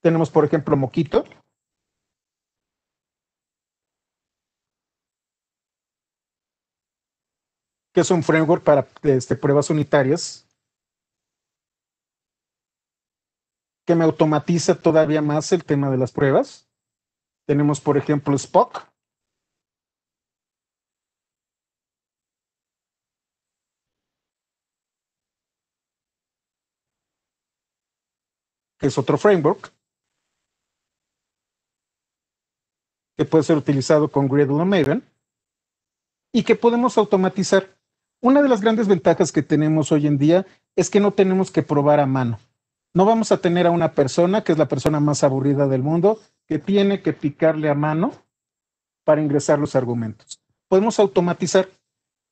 Tenemos, por ejemplo, Moquito, que es un framework para este, pruebas unitarias, que me automatiza todavía más el tema de las pruebas. Tenemos, por ejemplo, Spock. que es otro framework que puede ser utilizado con Gradle o Maven y que podemos automatizar una de las grandes ventajas que tenemos hoy en día es que no tenemos que probar a mano. No vamos a tener a una persona, que es la persona más aburrida del mundo, que tiene que picarle a mano para ingresar los argumentos. Podemos automatizar.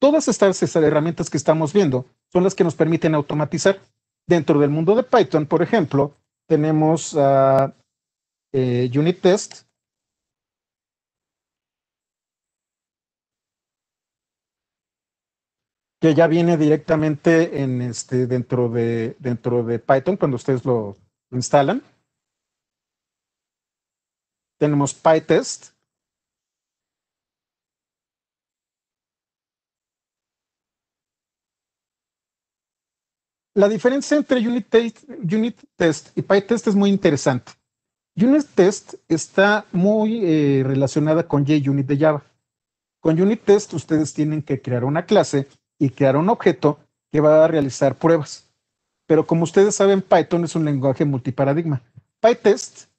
Todas estas herramientas que estamos viendo son las que nos permiten automatizar. Dentro del mundo de Python, por ejemplo, tenemos ah, eh, unit test, que ya viene directamente en este, dentro, de, dentro de Python cuando ustedes lo instalan. Tenemos PyTest. La diferencia entre unit test, test y PyTest es muy interesante. Unit Test está muy eh, relacionada con JUnit de Java. Con Unit Test ustedes tienen que crear una clase y crear un objeto que va a realizar pruebas. Pero como ustedes saben, Python es un lenguaje multiparadigma. PyTest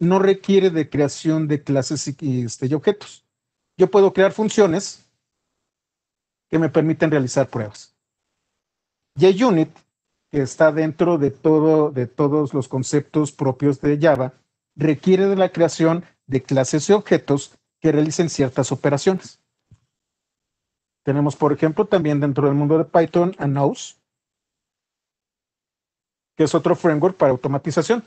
no requiere de creación de clases este, y, objetos. Yo puedo crear funciones que me permiten realizar pruebas. JUnit, que está dentro de, todo, de todos los conceptos propios de Java, requiere de la creación de clases y objetos que realicen ciertas operaciones. Tenemos, por ejemplo, también dentro del mundo de Python, a Nose, que es otro framework para automatización.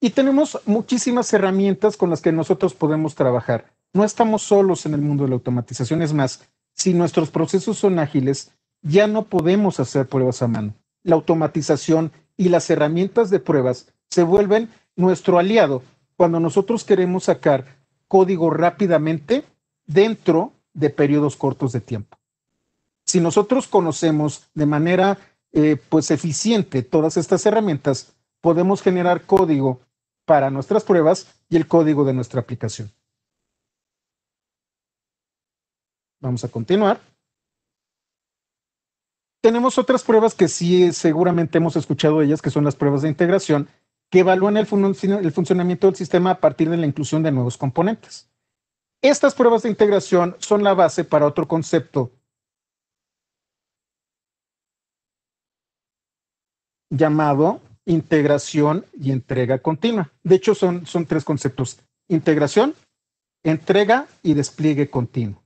Y tenemos muchísimas herramientas con las que nosotros podemos trabajar. No estamos solos en el mundo de la automatización. Es más, si nuestros procesos son ágiles, ya no podemos hacer pruebas a mano. La automatización y las herramientas de pruebas se vuelven nuestro aliado cuando nosotros queremos sacar código rápidamente dentro de periodos cortos de tiempo. Si nosotros conocemos de manera eh, pues eficiente todas estas herramientas, podemos generar código para nuestras pruebas y el código de nuestra aplicación. Vamos a continuar. Tenemos otras pruebas que sí eh, seguramente hemos escuchado ellas, que son las pruebas de integración, que evalúan el, funcionamiento del sistema a partir de la inclusión de nuevos componentes. Estas pruebas de integración son la base para otro concepto llamado integración y entrega continua. De hecho, son, son tres conceptos. Integración, entrega y despliegue continuo.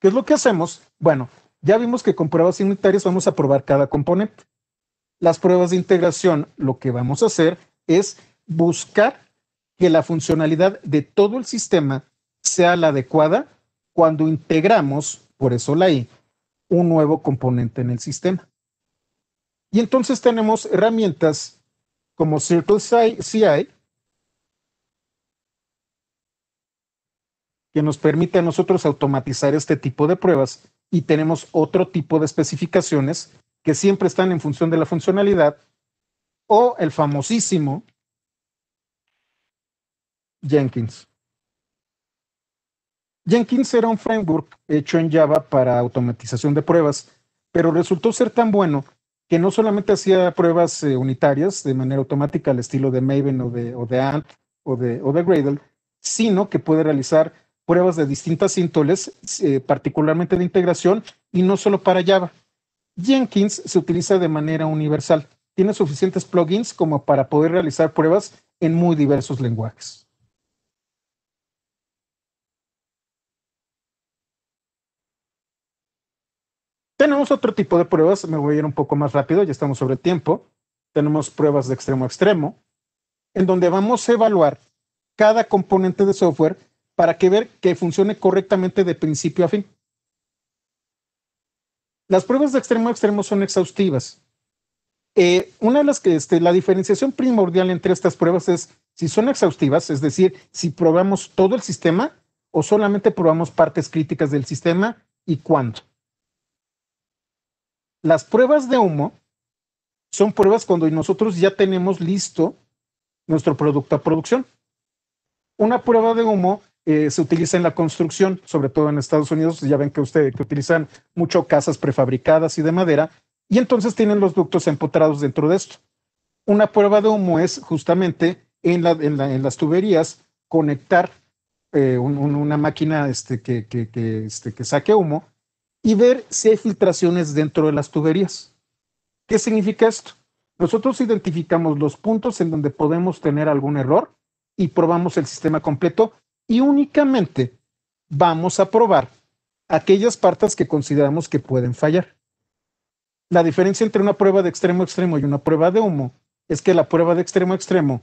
¿Qué es lo que hacemos? Bueno, ya vimos que con pruebas unitarias vamos a probar cada componente. Las pruebas de integración, lo que vamos a hacer es buscar que la funcionalidad de todo el sistema sea la adecuada cuando integramos, por eso la I, un nuevo componente en el sistema. Y entonces tenemos herramientas como CircleCI, que nos permite a nosotros automatizar este tipo de pruebas y tenemos otro tipo de especificaciones que siempre están en función de la funcionalidad o el famosísimo Jenkins. Jenkins era un framework hecho en Java para automatización de pruebas, pero resultó ser tan bueno que no solamente hacía pruebas eh, unitarias de manera automática al estilo de Maven o de, o de Ant o de, o de Gradle, sino que puede realizar pruebas de distintas síntoles, eh, particularmente de integración, y no solo para Java. Jenkins se utiliza de manera universal tiene suficientes plugins como para poder realizar pruebas en muy diversos lenguajes. Tenemos otro tipo de pruebas, me voy a ir un poco más rápido, ya estamos sobre el tiempo. Tenemos pruebas de extremo a extremo, en donde vamos a evaluar cada componente de software para que ver que funcione correctamente de principio a fin. Las pruebas de extremo a extremo son exhaustivas, eh, una de las que, este, la diferenciación primordial entre estas pruebas es si son exhaustivas, es decir, si probamos todo el sistema o solamente probamos partes críticas del sistema y cuándo. Las pruebas de humo son pruebas cuando nosotros ya tenemos listo nuestro producto a producción. Una prueba de humo eh, se utiliza en la construcción, sobre todo en Estados Unidos, ya ven que ustedes que utilizan mucho casas prefabricadas y de madera, y entonces tienen los ductos empotrados dentro de esto. Una prueba de humo es justamente en, las tuberías conectar eh, una máquina este, que, este, que saque humo y ver si hay filtraciones dentro de las tuberías. ¿Qué significa esto? Nosotros identificamos los puntos en donde podemos tener algún error y probamos el sistema completo y únicamente vamos a probar aquellas partes que consideramos que pueden fallar la diferencia entre una prueba de extremo a extremo y una prueba de humo es que la prueba de extremo a extremo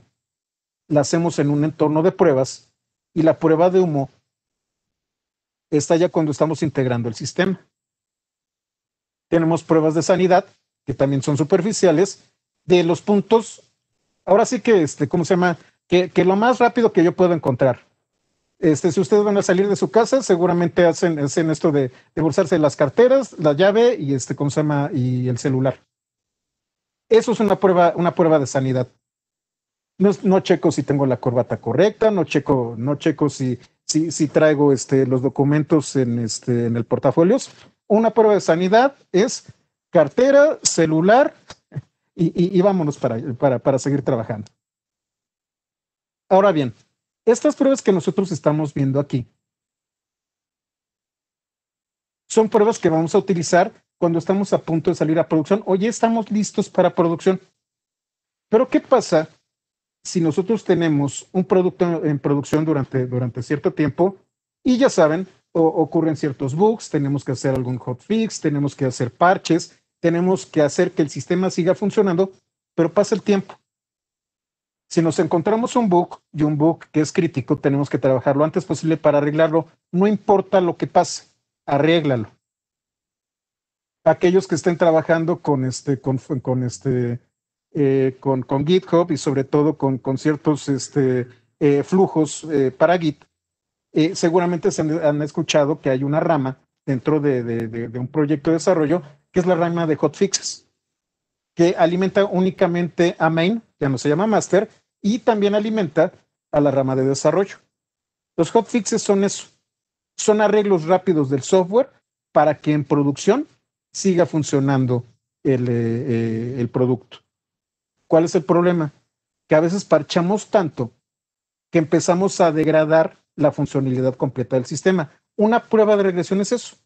la hacemos en un entorno de pruebas y la prueba de humo está ya cuando estamos integrando el sistema. Tenemos pruebas de sanidad, que también son superficiales, de los puntos, ahora sí que, este, ¿cómo se llama? Que, que lo más rápido que yo puedo encontrar. Este, si ustedes van a salir de su casa, seguramente hacen, esto de, de las carteras, la llave y este, ¿cómo se llama? Y el celular. Eso es una prueba, una prueba de sanidad. No, checo si tengo la corbata correcta, no checo, no checo si, si, traigo este, los documentos en, este, en el portafolios. Una prueba de sanidad es cartera, celular (laughs) y, y, vámonos para, para seguir trabajando. Ahora bien, estas pruebas que nosotros estamos viendo aquí son pruebas que vamos a utilizar cuando estamos a punto de salir a producción o ya estamos listos para producción. Pero ¿qué pasa si nosotros tenemos un producto en producción durante, durante cierto tiempo y ya saben, ocurren ciertos bugs, tenemos que hacer algún hotfix, tenemos que hacer parches, tenemos que hacer que el sistema siga funcionando, pero pasa el tiempo. Si nos encontramos un bug y un bug que es crítico, tenemos que trabajarlo antes posible para arreglarlo. No importa lo que pase, arréglalo. Aquellos que estén trabajando con este, con, este, eh, con, GitHub y sobre todo con, con ciertos este, eh, flujos eh, para Git, seguramente se han, escuchado que hay una rama dentro de, de, de, un proyecto de desarrollo que es la rama de hotfixes, que alimenta únicamente a main, ya no se llama master, y también alimenta a la rama de desarrollo. Los hotfixes son eso, son arreglos rápidos del software para que en producción siga funcionando eh, eh, el, producto. ¿Cuál es el problema? Que a veces parchamos tanto que empezamos a degradar la funcionalidad completa del sistema. Una prueba de regresión es eso.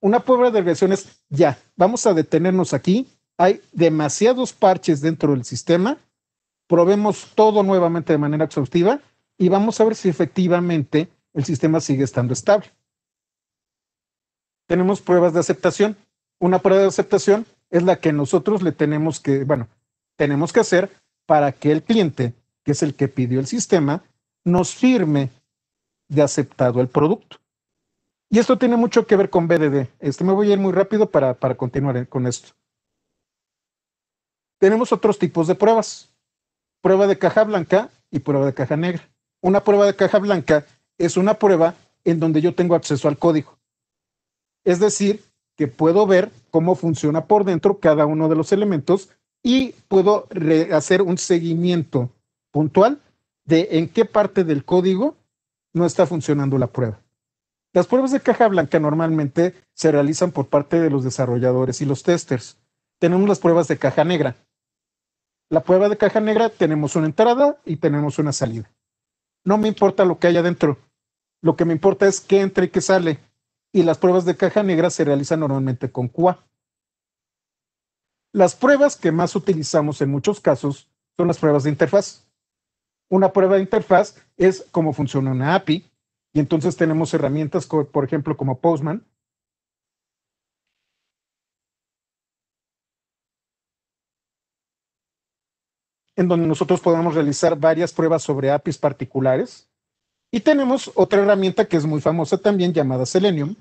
Una prueba de regresión es, ya, vamos a detenernos aquí, hay demasiados parches dentro del sistema, probemos todo nuevamente de manera exhaustiva y vamos a ver si efectivamente el sistema sigue estando estable. Tenemos pruebas de aceptación. Una prueba de aceptación es la que nosotros le tenemos que, bueno, tenemos que hacer para que el cliente, que es el que pidió el sistema, nos firme de aceptado el producto. Y esto tiene mucho que ver con BDD. Este, me voy a ir muy rápido para continuar con esto. Tenemos otros tipos de pruebas prueba de caja blanca y prueba de caja negra. Una prueba de caja blanca es una prueba en donde yo tengo acceso al código. Es decir, que puedo ver cómo funciona por dentro cada uno de los elementos y puedo hacer un seguimiento puntual de en qué parte del código no está funcionando la prueba. Las pruebas de caja blanca normalmente se realizan por parte de los desarrolladores y los testers. Tenemos las pruebas de caja negra, la prueba de caja negra, tenemos una entrada y tenemos una salida. No me importa lo que haya adentro. Lo que me importa es qué entra y qué sale. Y las pruebas de caja negra se realizan normalmente con QA. Las pruebas que más utilizamos en muchos casos son las pruebas de interfaz. Una prueba de interfaz es cómo funciona una API. Y entonces tenemos herramientas, por ejemplo, como Postman, en donde nosotros podemos realizar varias pruebas sobre APIs particulares. Y tenemos otra herramienta que es muy famosa también llamada Selenium,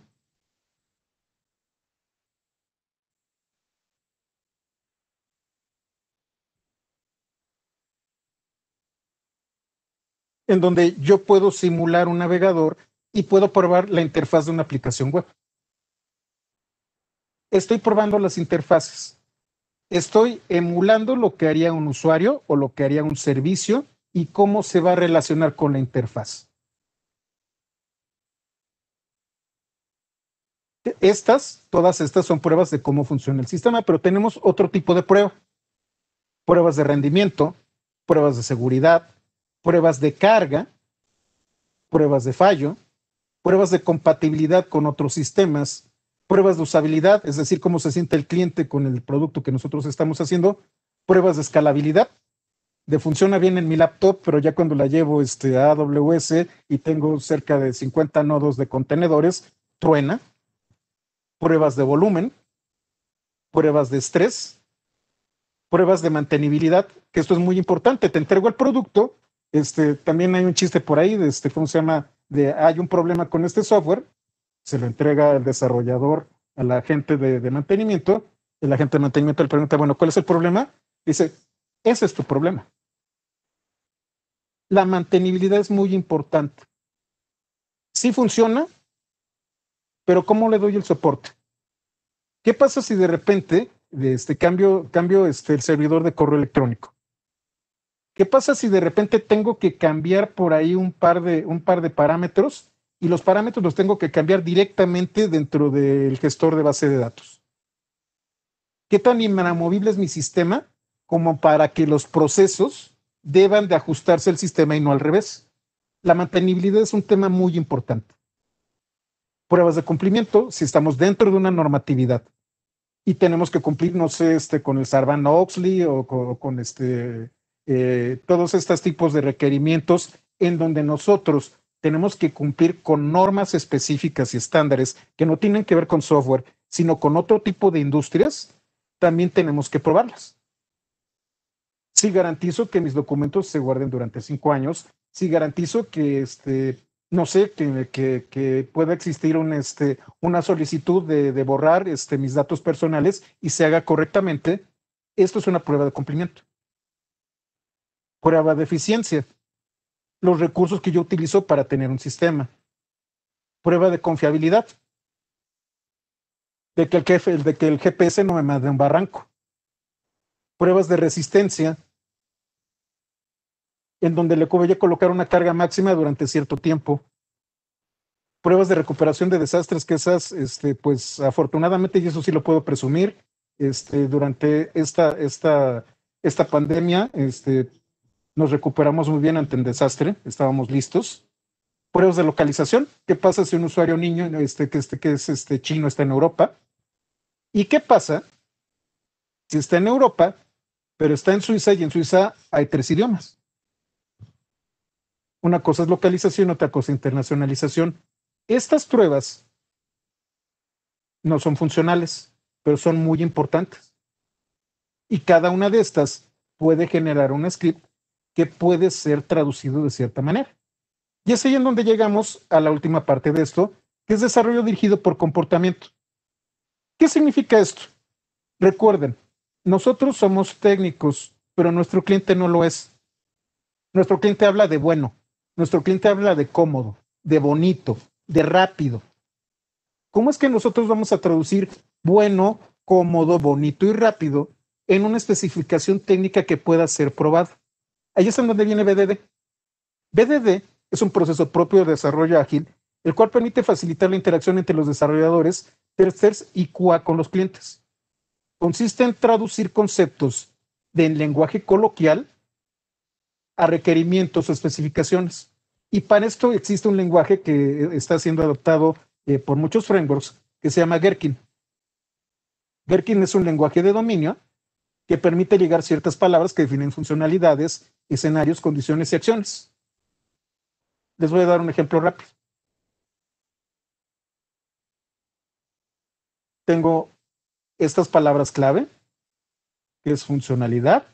en donde yo puedo simular un navegador y puedo probar la interfaz de una aplicación web. Estoy probando las interfaces estoy emulando lo que haría un usuario o lo que haría un servicio y cómo se va a relacionar con la interfaz. Estas, todas estas son pruebas de cómo funciona el sistema, pero tenemos otro tipo de prueba. Pruebas de rendimiento, pruebas de seguridad, pruebas de carga, pruebas de fallo, pruebas de compatibilidad con otros sistemas, pruebas de usabilidad, es decir, cómo se siente el cliente con el producto que nosotros estamos haciendo, pruebas de escalabilidad, de funciona bien en mi laptop, pero ya cuando la llevo este, a AWS y tengo cerca de 50 nodos de contenedores, truena, pruebas de volumen, pruebas de estrés, pruebas de mantenibilidad, que esto es muy importante, te entrego el producto, este, también hay un chiste por ahí, de este, ¿cómo se llama? De hay un problema con este software, se lo entrega al desarrollador, a la gente de, mantenimiento, el agente de mantenimiento le pregunta, bueno, ¿cuál es el problema? Dice, ese es tu problema. La mantenibilidad es muy importante. Sí funciona, pero ¿cómo le doy el soporte? ¿Qué pasa si de repente este, cambio, cambio este, el servidor de correo electrónico? ¿Qué pasa si de repente tengo que cambiar por ahí un par de, un par de parámetros y los parámetros los tengo que cambiar directamente dentro del gestor de base de datos. ¿Qué tan inamovible es mi sistema como para que los procesos deban de ajustarse al sistema y no al revés? La mantenibilidad es un tema muy importante. Pruebas de cumplimiento, si estamos dentro de una normatividad y tenemos que cumplir, no sé, este, con el Sarban Oxley o con, este, eh, todos estos tipos de requerimientos en donde nosotros tenemos que cumplir con normas específicas y estándares que no tienen que ver con software, sino con otro tipo de industrias, también tenemos que probarlas. Si garantizo que mis documentos se guarden durante cinco años, si garantizo que, este, no sé, que, pueda existir un, este, una solicitud de, borrar este, mis datos personales y se haga correctamente, esto es una prueba de cumplimiento. Prueba de eficiencia los recursos que yo utilizo para tener un sistema. Prueba de confiabilidad. De que el, GPS no me mande un barranco. Pruebas de resistencia, en donde le voy a colocar una carga máxima durante cierto tiempo. Pruebas de recuperación de desastres, que esas, este, pues afortunadamente, y eso sí lo puedo presumir, este, durante esta, esta, esta pandemia, este, nos recuperamos muy bien ante el desastre, estábamos listos. Pruebas de localización, ¿qué pasa si un usuario niño este, que, este, que es este chino está en Europa? ¿Y qué pasa si está en Europa, pero está en Suiza y en Suiza hay tres idiomas? Una cosa es localización, otra cosa internacionalización. Estas pruebas no son funcionales, pero son muy importantes. Y cada una de estas puede generar un script que puede ser traducido de cierta manera. Y es ahí en donde llegamos a la última parte de esto, que es desarrollo dirigido por comportamiento. ¿Qué significa esto? Recuerden, nosotros somos técnicos, pero nuestro cliente no lo es. Nuestro cliente habla de bueno, nuestro cliente habla de cómodo, de bonito, de rápido. ¿Cómo es que nosotros vamos a traducir bueno, cómodo, bonito y rápido en una especificación técnica que pueda ser probada? Ahí es en donde viene BDD. BDD es un proceso propio de desarrollo ágil, el cual permite facilitar la interacción entre los desarrolladores, terceros y QA con los clientes. Consiste en traducir conceptos del lenguaje coloquial a requerimientos o especificaciones. Y para esto existe un lenguaje que está siendo adoptado eh, por muchos frameworks que se llama Gherkin. Gherkin es un lenguaje de dominio que permite ligar ciertas palabras que definen funcionalidades escenarios, condiciones y acciones. Les voy a dar un ejemplo rápido. Tengo estas palabras clave, que es funcionalidad,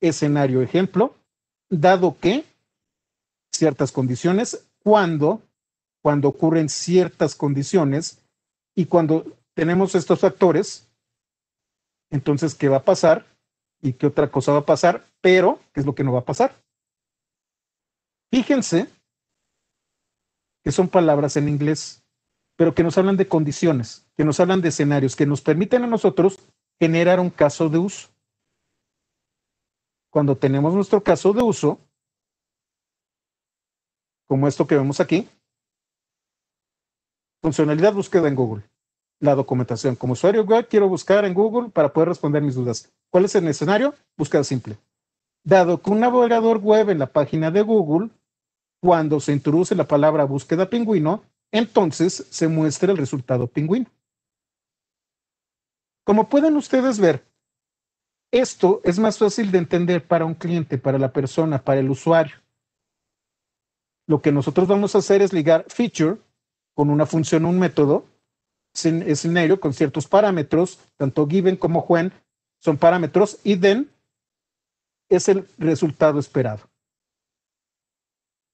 escenario, ejemplo, dado que ciertas condiciones, cuando, cuando ocurren ciertas condiciones y cuando tenemos estos factores, entonces, ¿qué va a pasar? y qué otra cosa va a pasar, pero qué es lo que no va a pasar. Fíjense que son palabras en inglés, pero que nos hablan de condiciones, que nos hablan de escenarios, que nos permiten a nosotros generar un caso de uso. Cuando tenemos nuestro caso de uso, como esto que vemos aquí, funcionalidad búsqueda en Google. La documentación como usuario web quiero buscar en Google para poder responder mis dudas. ¿Cuál es el escenario? Búsqueda simple. Dado que un navegador web en la página de Google, cuando se introduce la palabra búsqueda pingüino, entonces se muestra el resultado pingüino. Como pueden ustedes ver, esto es más fácil de entender para un cliente, para la persona, para el usuario. Lo que nosotros vamos a hacer es ligar feature con una función, un método, escenario con ciertos parámetros, tanto given como when, son parámetros y den es el resultado esperado.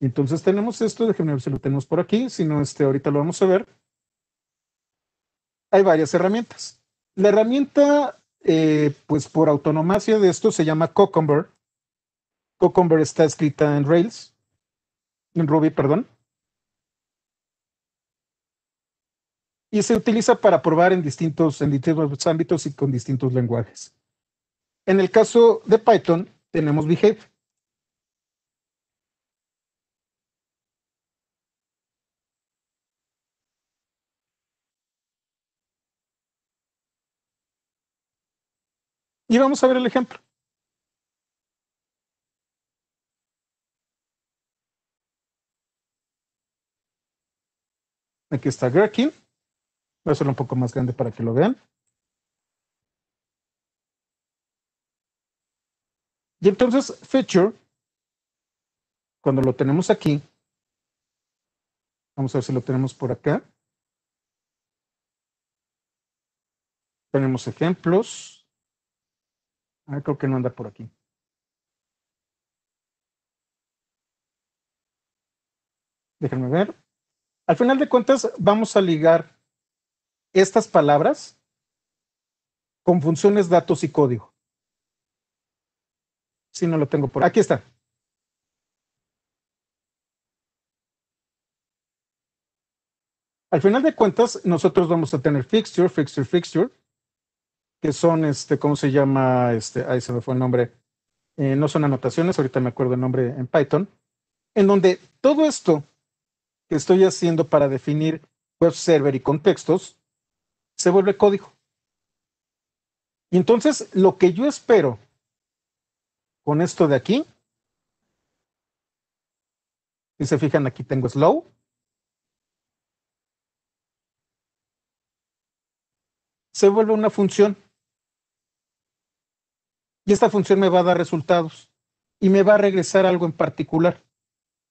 Entonces tenemos esto, déjenme ver si lo tenemos por aquí, si no, este, ahorita lo vamos a ver. Hay varias herramientas. La herramienta, eh, pues por autonomacia de esto, se llama Cucumber. Cucumber está escrita en Rails, en Ruby, perdón. y se utiliza para probar en distintos, en distintos ámbitos y con distintos lenguajes. En el caso de Python, tenemos behave. Y vamos a ver el ejemplo. Aquí está Gherkin. Voy a hacerlo un poco más grande para que lo vean. Y entonces, feature, cuando lo tenemos aquí, vamos a ver si lo tenemos por acá. Tenemos ejemplos. Ah, creo que no anda por aquí. Déjenme ver. Al final de cuentas, vamos a ligar estas palabras con funciones datos y código. Si no lo tengo por aquí está. Al final de cuentas, nosotros vamos a tener fixture, fixture, fixture, que son, este, ¿cómo se llama? Este, ahí se me fue el nombre. Eh, no son anotaciones, ahorita me acuerdo el nombre en Python, en donde todo esto que estoy haciendo para definir web server y contextos se vuelve código. Y entonces lo que yo espero con esto de aquí, si se fijan aquí tengo slow, se vuelve una función. Y esta función me va a dar resultados y me va a regresar algo en particular.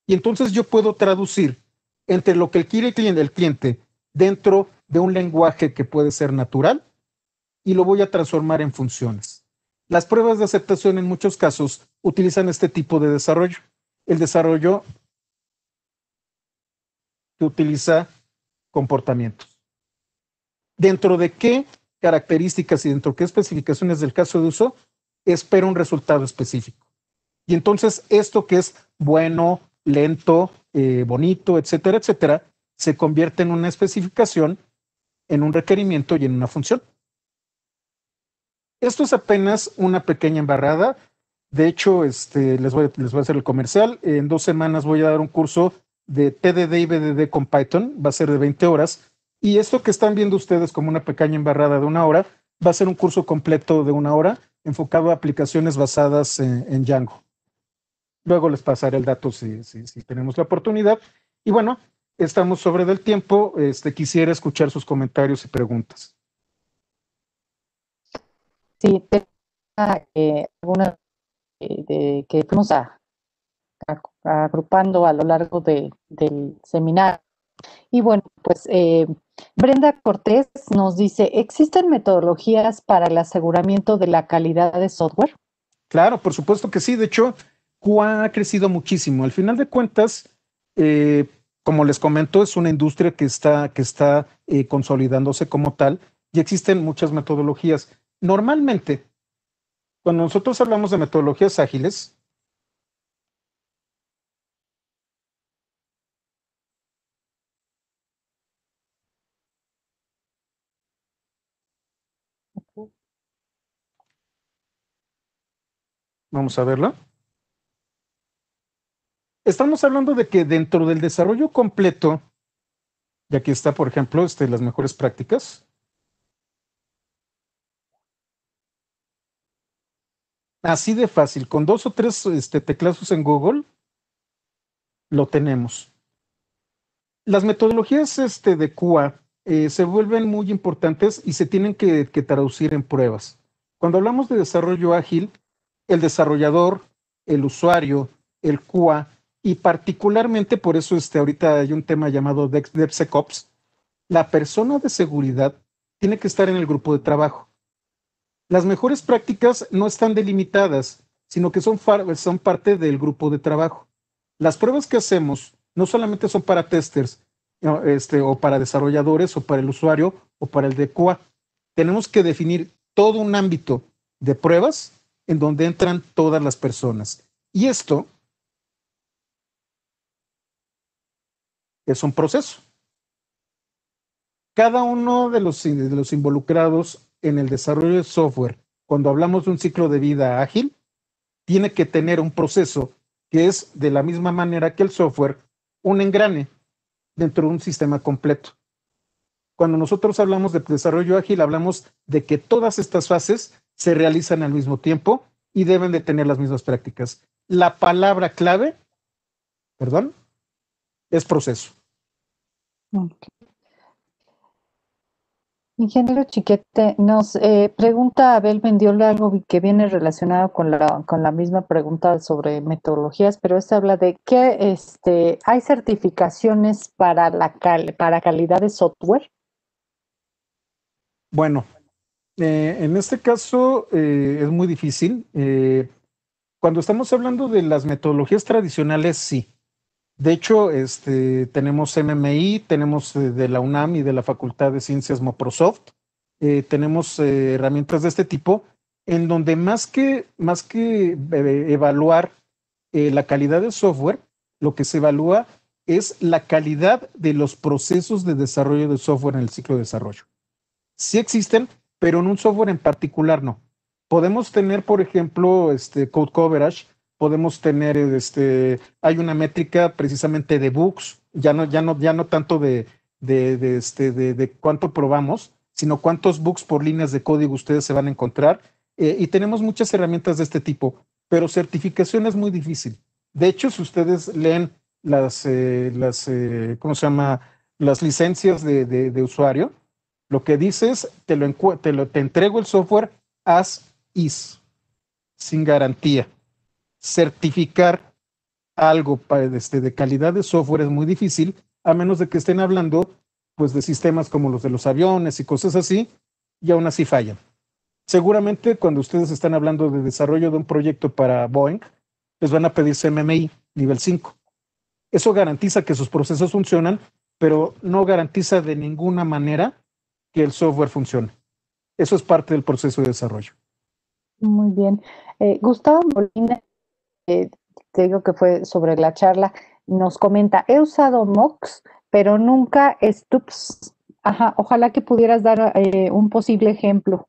Y entonces yo puedo traducir entre lo que quiere el cliente, el cliente dentro de un lenguaje que puede ser natural y lo voy a transformar en funciones. Las pruebas de aceptación en muchos casos utilizan este tipo de desarrollo. El desarrollo que utiliza comportamientos. ¿Dentro de qué características y dentro de qué especificaciones del caso de uso espero un resultado específico? Y entonces esto que es bueno, lento, eh, bonito, etcétera, etcétera, se convierte en una especificación en un requerimiento y en una función. Esto es apenas una pequeña embarrada. De hecho, este, les, voy, les voy a hacer el comercial. En dos semanas voy a dar un curso de TDD y BDD con Python. Va a ser de 20 horas. Y esto que están viendo ustedes como una pequeña embarrada de una hora, va a ser un curso completo de una hora enfocado a aplicaciones basadas en, Django. Luego les pasaré el dato si tenemos la oportunidad. Y bueno, estamos sobre del tiempo. Este, quisiera escuchar sus comentarios y preguntas. Sí, tengo ah, eh, eh que fuimos a, agrupando a lo largo del seminario. Y bueno, pues eh, Brenda Cortés nos dice, ¿existen metodologías para el aseguramiento de la calidad de software? Claro, por supuesto que sí. De hecho, QA ha crecido muchísimo. Al final de cuentas, eh, como les comento, es una industria que está, que está eh, consolidándose como tal y existen muchas metodologías. Normalmente, cuando nosotros hablamos de metodologías ágiles, Vamos a verla estamos hablando de que dentro del desarrollo completo, y aquí está, por ejemplo, este, las mejores prácticas. Así de fácil, con dos o tres este, en Google, lo tenemos. Las metodologías este, de CUA eh, se vuelven muy importantes y se tienen que, traducir en pruebas. Cuando hablamos de desarrollo ágil, el desarrollador, el usuario, el QA y particularmente por eso este, ahorita hay un tema llamado DevSecOps. La persona de seguridad tiene que estar en el grupo de trabajo. Las mejores prácticas no están delimitadas, sino que son, son parte del grupo de trabajo. Las pruebas que hacemos no solamente son para testers, este, o para desarrolladores, o para el usuario, o para el de QA. Tenemos que definir todo un ámbito de pruebas en donde entran todas las personas. Y esto es un proceso. Cada uno de los, los involucrados en el desarrollo de software, cuando hablamos de un ciclo de vida ágil, tiene que tener un proceso que es de la misma manera que el software, un engrane dentro de un sistema completo. Cuando nosotros hablamos de desarrollo ágil, hablamos de que todas estas fases se realizan al mismo tiempo y deben de tener las mismas prácticas. La palabra clave, perdón es proceso. Ingeniero Chiquete, nos eh, pregunta Abel vendió algo que viene relacionado con la, con la misma pregunta sobre metodologías, pero esta habla de que este, hay certificaciones para, la para calidad de software. Bueno, eh, en este caso eh, es muy difícil. cuando estamos hablando de las metodologías tradicionales, sí. De hecho, este, tenemos MMI, tenemos eh, de la UNAM y de la Facultad de Ciencias Moprosoft, eh, tenemos eh, herramientas de este tipo, en donde más que, más que evaluar la calidad del software, lo que se evalúa es la calidad de los procesos de desarrollo de software en el ciclo de desarrollo. Sí existen, pero en un software en particular no. Podemos tener, por ejemplo, este code coverage, podemos tener, este, hay una métrica precisamente de bugs, ya no, ya no, ya no tanto de, de, este, de, cuánto probamos, sino cuántos bugs por líneas de código ustedes se van a encontrar. Eh, y tenemos muchas herramientas de este tipo, pero certificación es muy difícil. De hecho, si ustedes leen las, eh, las eh, ¿cómo se llama? Las licencias de, de, usuario, lo que dice es, te, lo, te, lo, te entrego el software as is, sin garantía certificar algo este, de calidad de software es muy difícil, a menos de que estén hablando pues, de sistemas como los de los aviones y cosas así, y aún así fallan. Seguramente cuando ustedes están hablando de desarrollo de un proyecto para Boeing, les van a pedir cmmi nivel 5. Eso garantiza que sus procesos funcionan, pero no garantiza de ninguna manera que el software funcione. Eso es parte del proceso de desarrollo. Muy bien. Eh, Gustavo Molina eh, te digo que fue sobre la charla, nos comenta, he usado mocks, pero nunca Stups. Ajá, ojalá que pudieras dar eh, un posible ejemplo.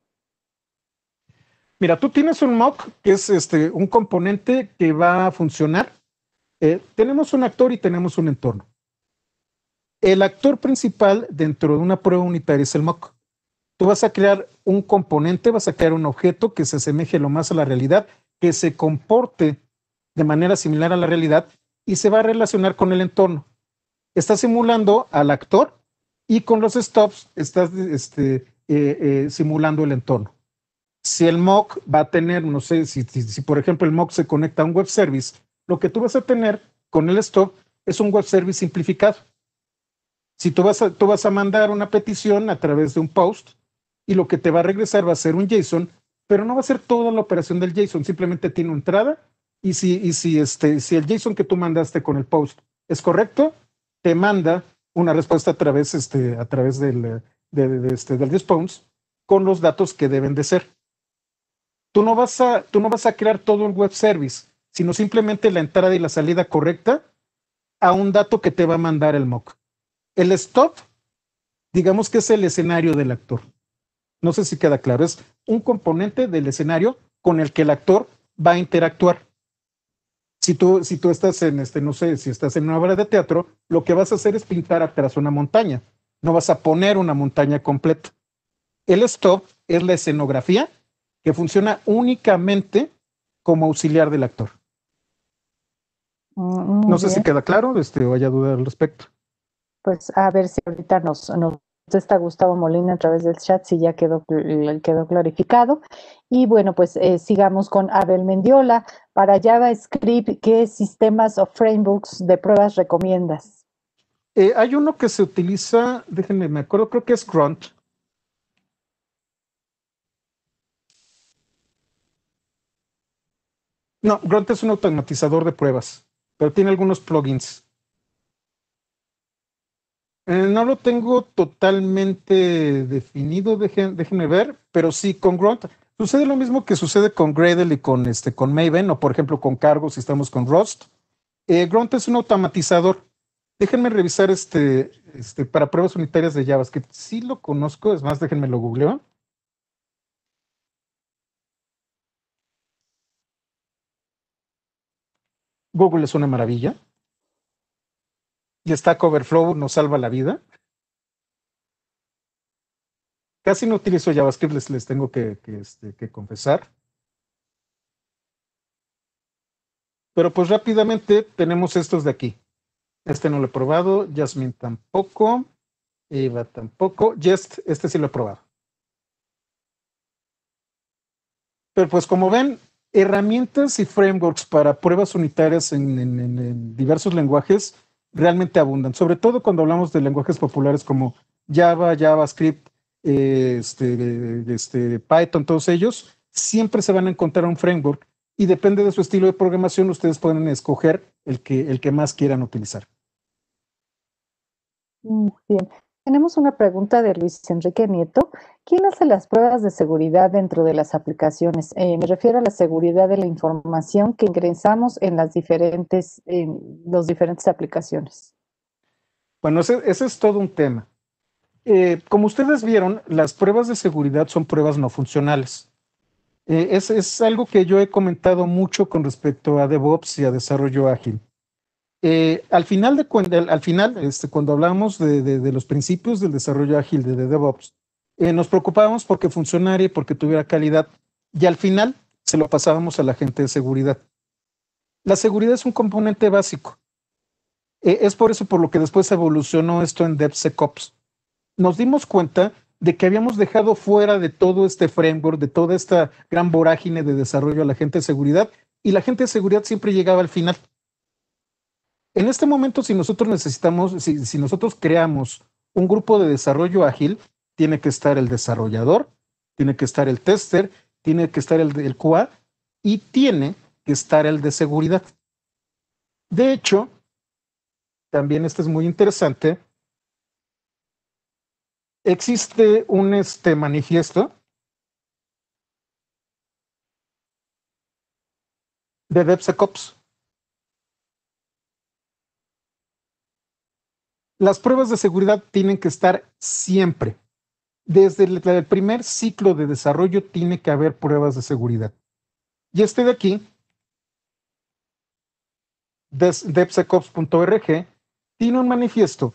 Mira, tú tienes un mock, que es este, un componente que va a funcionar. Eh, tenemos un actor y tenemos un entorno. El actor principal dentro de una prueba unitaria es el mock. Tú vas a crear un componente, vas a crear un objeto que se asemeje lo más a la realidad, que se comporte de manera similar a la realidad y se va a relacionar con el entorno. Está simulando al actor y con los stops estás este, eh, eh, simulando el entorno. Si el mock va a tener, no sé, si, por ejemplo el mock se conecta a un web service, lo que tú vas a tener con el stop es un web service simplificado. Si tú vas, a, tú vas a mandar una petición a través de un post y lo que te va a regresar va a ser un JSON, pero no va a ser toda la operación del JSON, simplemente tiene entrada y si, y si, este, si el JSON que tú mandaste con el post es correcto, te manda una respuesta a través, este, a través del, eh, de, este, del response con los datos que deben de ser. Tú no, vas a, tú no vas a crear todo el web service, sino simplemente la entrada y la salida correcta a un dato que te va a mandar el mock. El stop, digamos que es el escenario del actor. No sé si queda claro, es un componente del escenario con el que el actor va a interactuar. Si tú, si tú estás en, este, no sé, si estás en una obra de teatro, lo que vas a hacer es pintar atrás una montaña. No vas a poner una montaña completa. El stop es la escenografía que funciona únicamente como auxiliar del actor. Mm, no sé si queda claro este, o haya duda al respecto. Pues a ver si ahorita nos está Gustavo Molina a través del chat, si ya quedó, quedó clarificado. Y bueno, pues eh, sigamos con Abel Mendiola. Para JavaScript, ¿qué sistemas o frameworks de pruebas recomiendas? Eh, hay uno que se utiliza, déjenme, me acuerdo, creo que es Grunt. No, Grunt es un automatizador de pruebas, pero tiene algunos plugins. Eh, no lo tengo totalmente definido, déjenme ver, pero sí, con Grunt sucede lo mismo que sucede con Gradle y con, este, con Maven, o por ejemplo con Cargo si estamos con Rust. Eh, Grunt es un automatizador. Déjenme revisar este, este, para pruebas unitarias de que Sí lo conozco, es más, déjenme lo googleo. Google es una maravilla y Stack Overflow nos salva la vida. Casi no utilizo JavaScript, les, tengo este, que, confesar. Pero pues rápidamente tenemos estos de aquí. Este no lo he probado, Jasmine tampoco, Eva tampoco, Jest, este sí lo he probado. Pero pues como ven, herramientas y frameworks para pruebas unitarias en diversos lenguajes realmente abundan, sobre todo cuando hablamos de lenguajes populares como Java, JavaScript, eh, este, este Python, todos ellos, siempre se van a encontrar un framework y depende de su estilo de programación, ustedes pueden escoger el que, el que más quieran utilizar. Mm, bien, tenemos una pregunta de Luis Enrique Nieto. ¿Quién hace las pruebas de seguridad dentro de las aplicaciones? Eh, me refiero a la seguridad de la información que ingresamos en las diferentes, en los diferentes aplicaciones. Bueno, ese, es todo un tema. Eh, como ustedes vieron, las pruebas de seguridad son pruebas no funcionales. Eh, es, es algo que yo he comentado mucho con respecto a DevOps y a desarrollo ágil. Eh, al final, este, cuando hablamos de, los principios del desarrollo ágil de, DevOps, eh, nos preocupábamos porque funcionara y porque tuviera calidad, y al final se lo pasábamos a la gente de seguridad. La seguridad es un componente básico. E, es por eso por lo que después evolucionó esto en DevSecOps. Nos dimos cuenta de que habíamos dejado fuera de todo este framework, de toda esta gran vorágine de desarrollo a la gente de seguridad, y la gente de seguridad siempre llegaba al final. En este momento, si nosotros necesitamos, si, nosotros creamos un grupo de desarrollo ágil, tiene que estar el desarrollador, tiene que estar el tester, tiene que estar el, del QA y tiene que estar el de seguridad. De hecho, también este es muy interesante, existe un este, manifiesto de DevSecOps. Las pruebas de seguridad tienen que estar siempre. Desde el, primer ciclo de desarrollo tiene que haber pruebas de seguridad. Y este de aquí, devsecops.org, tiene un manifiesto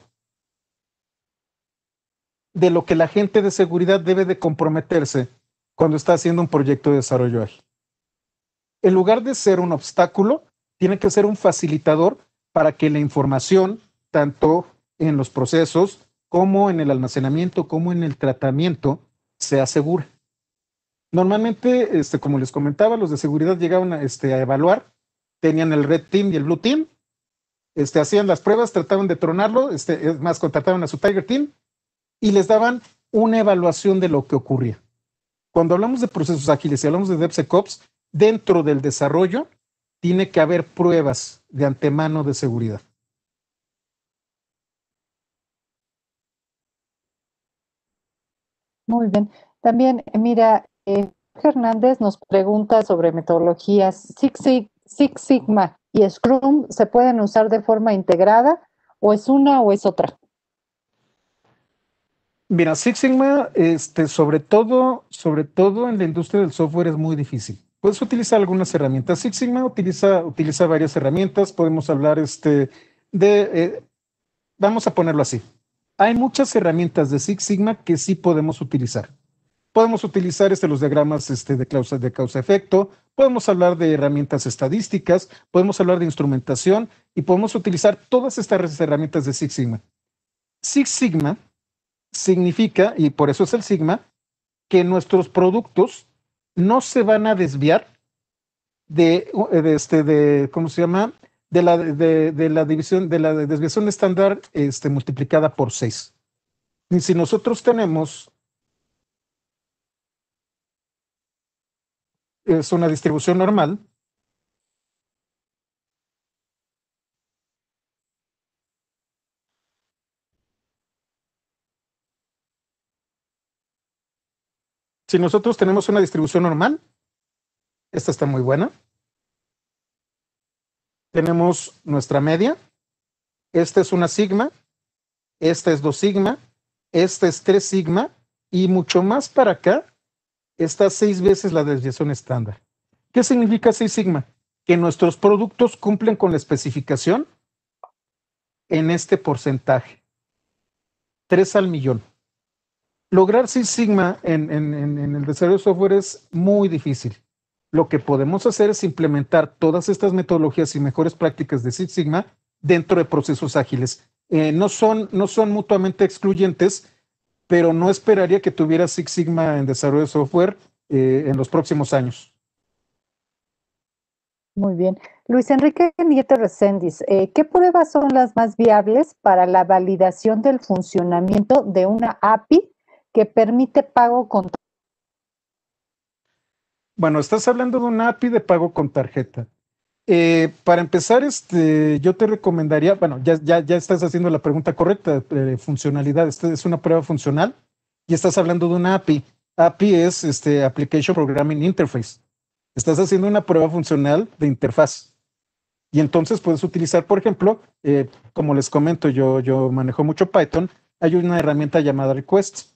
de lo que la gente de seguridad debe de comprometerse cuando está haciendo un proyecto de desarrollo En lugar de ser un obstáculo, tiene que ser un facilitador para que la información, tanto en los procesos, como en el almacenamiento, como en el tratamiento, se asegura. Normalmente, este, como les comentaba, los de seguridad llegaban a, este, a evaluar, tenían el red team y el blue team, este, hacían las pruebas, trataban de tronarlo, este, más, contrataban a su Tiger Team y les daban una evaluación de lo que ocurría. Cuando hablamos de procesos ágiles y hablamos de DevSecOps, dentro del desarrollo tiene que haber pruebas de antemano de seguridad. Muy bien. También, eh, mira, eh, Hernández nos pregunta sobre metodologías Six, Sigma y Scrum. ¿Se pueden usar de forma integrada o es una o es otra? Mira, Six Sigma, este, sobre todo, sobre todo en la industria del software es muy difícil. Puedes utilizar algunas herramientas. Six Sigma utiliza, utiliza varias herramientas. Podemos hablar este, de, eh, vamos a ponerlo así hay muchas herramientas de Six Sigma que sí podemos utilizar. Podemos utilizar este, los diagramas este, de causa-efecto, de causa -efecto, podemos hablar de herramientas estadísticas, podemos hablar de instrumentación y podemos utilizar todas estas herramientas de Six Sigma. Six Sigma significa, y por eso es el Sigma, que nuestros productos no se van a desviar este, de ¿cómo se llama? de la, de, la división, de la desviación estándar este, multiplicada por 6. Y si nosotros tenemos es una distribución normal, si nosotros tenemos una distribución normal, esta está muy buena tenemos nuestra media. Esta es una sigma, esta es dos sigma, esta es tres sigma y mucho más para acá está seis veces la desviación estándar. ¿Qué significa seis sigma? Que nuestros productos cumplen con la especificación en este porcentaje. 3 al millón. Lograr 6 sigma en el desarrollo de software es muy difícil. Lo que podemos hacer es implementar todas estas metodologías y mejores prácticas de Six Sigma dentro de procesos ágiles. Eh, no, son, no son mutuamente excluyentes, pero no esperaría que tuviera Six Sigma en desarrollo de software eh, en los próximos años. Muy bien. Luis Enrique Nieto Reséndiz, eh, ¿qué pruebas son las más viables para la validación del funcionamiento de una API que permite pago con bueno, estás hablando de una API de pago con tarjeta. Eh, para empezar, este, yo te recomendaría, bueno, ya, ya, ya estás haciendo la pregunta correcta, eh, funcionalidad. Esta es una prueba funcional y estás hablando de una API. API es este, Application Programming Interface. Estás haciendo una prueba funcional de interfaz. Y entonces puedes utilizar, por ejemplo, eh, como les comento, yo, yo manejo mucho Python, hay una herramienta llamada Request,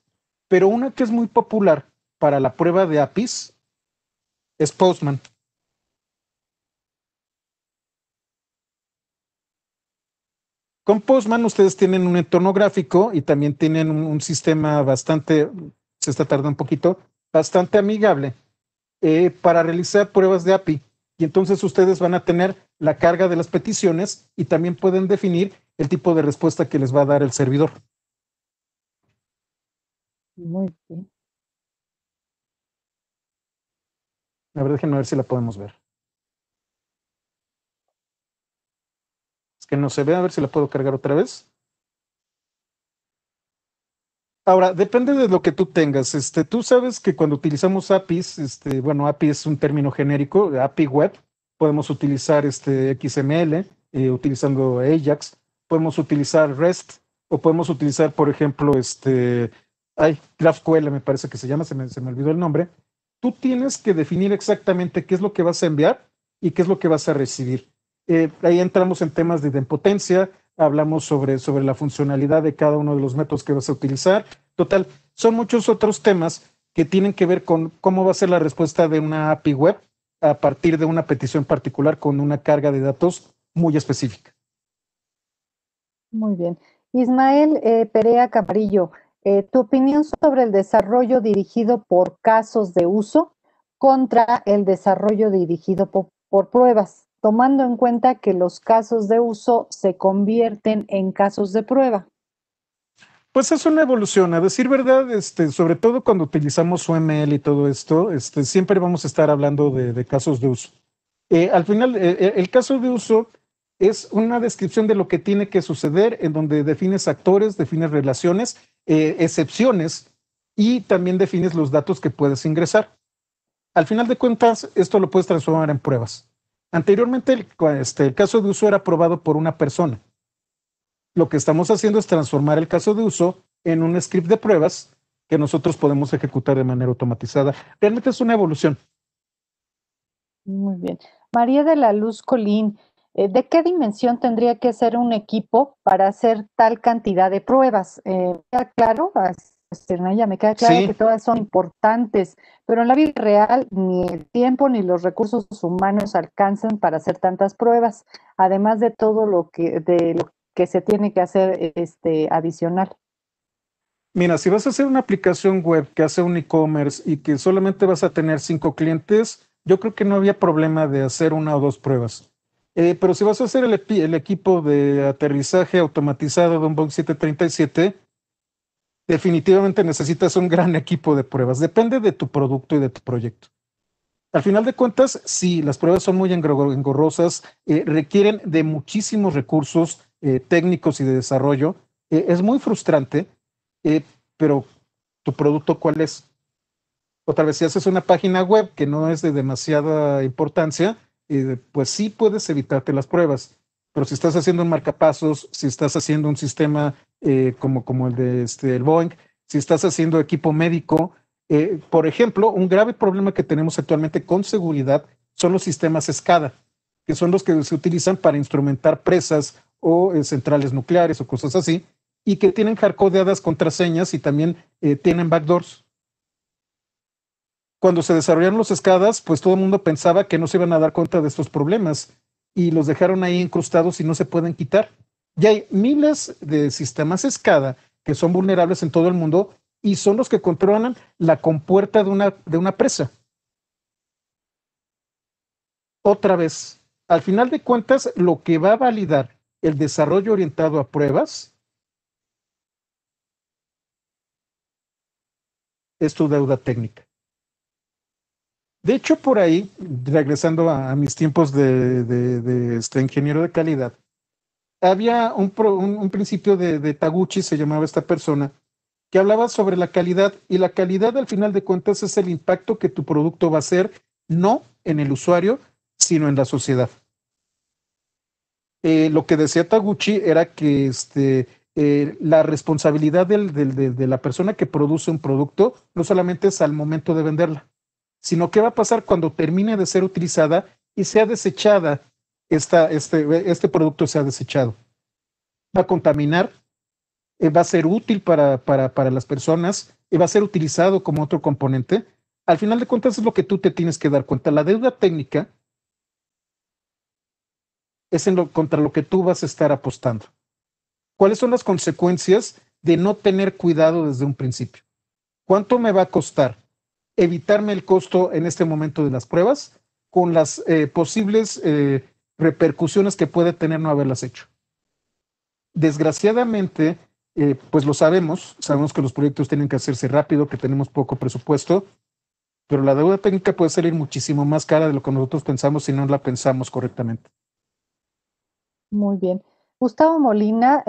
pero una que es muy popular para la prueba de APIs es Postman. Con Postman ustedes tienen un entorno gráfico y también tienen un, sistema bastante, se está tardando un poquito, bastante amigable eh, para realizar pruebas de API. Y entonces ustedes van a tener la carga de las peticiones y también pueden definir el tipo de respuesta que les va a dar el servidor. Muy bien. A ver, déjenme ver si la podemos ver. Es que no se ve, a ver si la puedo cargar otra vez. Ahora, depende de lo que tú tengas. Este, tú sabes que cuando utilizamos APIs, este, bueno, API es un término genérico, API web, podemos utilizar este XML eh, utilizando Ajax, podemos utilizar REST o podemos utilizar, por ejemplo, este, ay, GraphQL me parece que se llama, se me, se me olvidó el nombre, tú tienes que definir exactamente qué es lo que vas a enviar y qué es lo que vas a recibir. Eh, ahí entramos en temas de impotencia, hablamos sobre, sobre la funcionalidad de cada uno de los métodos que vas a utilizar. Total, son muchos otros temas que tienen que ver con cómo va a ser la respuesta de una API web a partir de una petición particular con una carga de datos muy específica. Muy bien. Ismael eh, Perea Caprillo. Eh, tu opinión sobre el desarrollo dirigido por casos de uso contra el desarrollo dirigido por, pruebas, tomando en cuenta que los casos de uso se convierten en casos de prueba. Pues es una evolución, a decir verdad, este, sobre todo cuando utilizamos UML y todo esto, este, siempre vamos a estar hablando de, casos de uso. Eh, al final, eh, el caso de uso es una descripción de lo que tiene que suceder, en donde defines actores, defines relaciones, eh, excepciones y también defines los datos que puedes ingresar. Al final de cuentas, esto lo puedes transformar en pruebas. Anteriormente, el, este, el caso de uso era aprobado por una persona. Lo que estamos haciendo es transformar el caso de uso en un script de pruebas que nosotros podemos ejecutar de manera automatizada. Realmente es una evolución. Muy bien. María de la Luz Colín eh, ¿De qué dimensión tendría que ser un equipo para hacer tal cantidad de pruebas? queda eh, claro? Ya me queda claro ah, que todas son importantes, pero en la vida real ni el tiempo ni los recursos humanos alcanzan para hacer tantas pruebas, además de todo lo que, de lo que se tiene que hacer este, adicional. Mira, si vas a hacer una aplicación web que hace un e-commerce y que solamente vas a tener cinco clientes, yo creo que no había problema de hacer una o dos pruebas. Eh, pero si vas a hacer el, equipo de aterrizaje automatizado de un Boeing 737, definitivamente necesitas un gran equipo de pruebas. Depende de tu producto y de tu proyecto. Al final de cuentas, si las pruebas son muy engorrosas, eh, requieren de muchísimos recursos eh, técnicos y de desarrollo. es muy frustrante, pero tu producto, ¿cuál es? O tal vez si haces una página web que no es de demasiada importancia, pues sí puedes evitarte las pruebas. Pero si estás haciendo un marcapasos, si estás haciendo un sistema eh, como, como el de este, Boeing, si estás haciendo equipo médico, eh, por ejemplo, un grave problema que tenemos actualmente con seguridad son los sistemas SCADA, que son los que se utilizan para instrumentar presas o eh, centrales nucleares o cosas así, y que tienen hardcodeadas contraseñas y también tienen backdoors cuando se desarrollaron los escadas, pues todo el mundo pensaba que no se iban a dar cuenta de estos problemas y los dejaron ahí incrustados y no se pueden quitar. Y hay miles de sistemas escada que son vulnerables en todo el mundo y son los que controlan la compuerta de una, de una presa. Otra vez, al final de cuentas, lo que va a validar el desarrollo orientado a pruebas es tu deuda técnica. De hecho, por ahí, regresando a, mis tiempos de, este, ingeniero de calidad, había un, principio de, Taguchi, se llamaba esta persona, que hablaba sobre la calidad y la calidad al final de cuentas es el impacto que tu producto va a hacer, no en el usuario, sino en la sociedad. Eh, lo que decía Taguchi era que este, eh, la responsabilidad de la persona que produce un producto no solamente es al momento de venderla, sino qué va a pasar cuando termine de ser utilizada y sea desechada, esta, este, este producto sea desechado. Va a contaminar, eh, va a ser útil para, las personas, y va a ser utilizado como otro componente. Al final de cuentas es lo que tú te tienes que dar cuenta. La deuda técnica es en lo, contra lo que tú vas a estar apostando. ¿Cuáles son las consecuencias de no tener cuidado desde un principio? ¿Cuánto me va a costar? evitarme el costo en este momento de las pruebas con las eh, posibles eh, repercusiones que puede tener no haberlas hecho. Desgraciadamente, eh, pues lo sabemos, sabemos que los proyectos tienen que hacerse rápido, que tenemos poco presupuesto, pero la deuda técnica puede salir muchísimo más cara de lo que nosotros pensamos si no la pensamos correctamente. Muy bien. Gustavo Molina,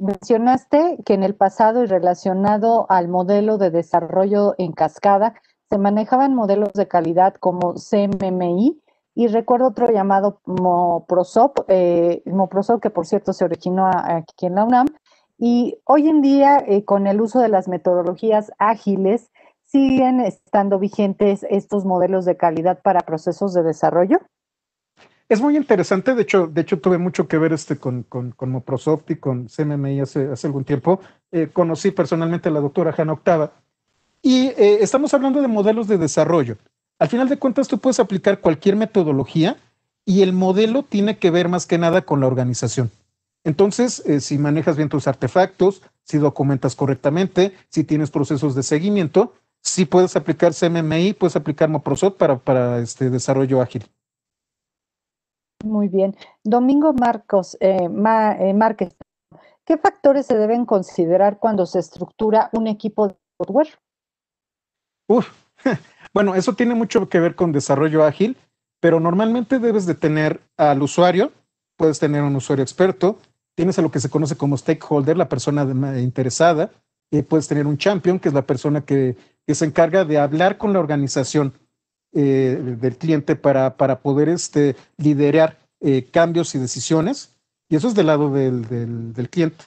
mencionaste que en el pasado y relacionado al modelo de desarrollo en cascada, se manejaban modelos de calidad como CMMI y recuerdo otro llamado Moprosop, eh, que por cierto se originó aquí en la UNAM, y hoy en día eh, con el uso de las metodologías ágiles siguen estando vigentes estos modelos de calidad para procesos de desarrollo. Es muy interesante, de hecho, de hecho tuve mucho que ver este con, con, Moprosoft y con CMMI hace, hace algún tiempo. Eh, conocí personalmente a la doctora Jana Octava, y eh, estamos hablando de modelos de desarrollo. Al final de cuentas, tú puedes aplicar cualquier metodología y el modelo tiene que ver más que nada con la organización. Entonces, eh, si manejas bien tus artefactos, si documentas correctamente, si tienes procesos de seguimiento, si puedes aplicar CMMI, puedes aplicar Moprosot para, este desarrollo ágil. Muy bien. Domingo Marcos, eh, Márquez, ¿qué factores se deben considerar cuando se estructura un equipo de software? Uf. (laughs) Bueno, eso tiene mucho que ver con desarrollo ágil, pero normalmente debes de tener al usuario, puedes tener un usuario experto, tienes a lo que se conoce como stakeholder, la persona interesada, puedes tener un champion, que es la persona que, se encarga de hablar con la organización eh, del cliente para, poder este, liderar eh, cambios y decisiones. Y eso es del lado del cliente.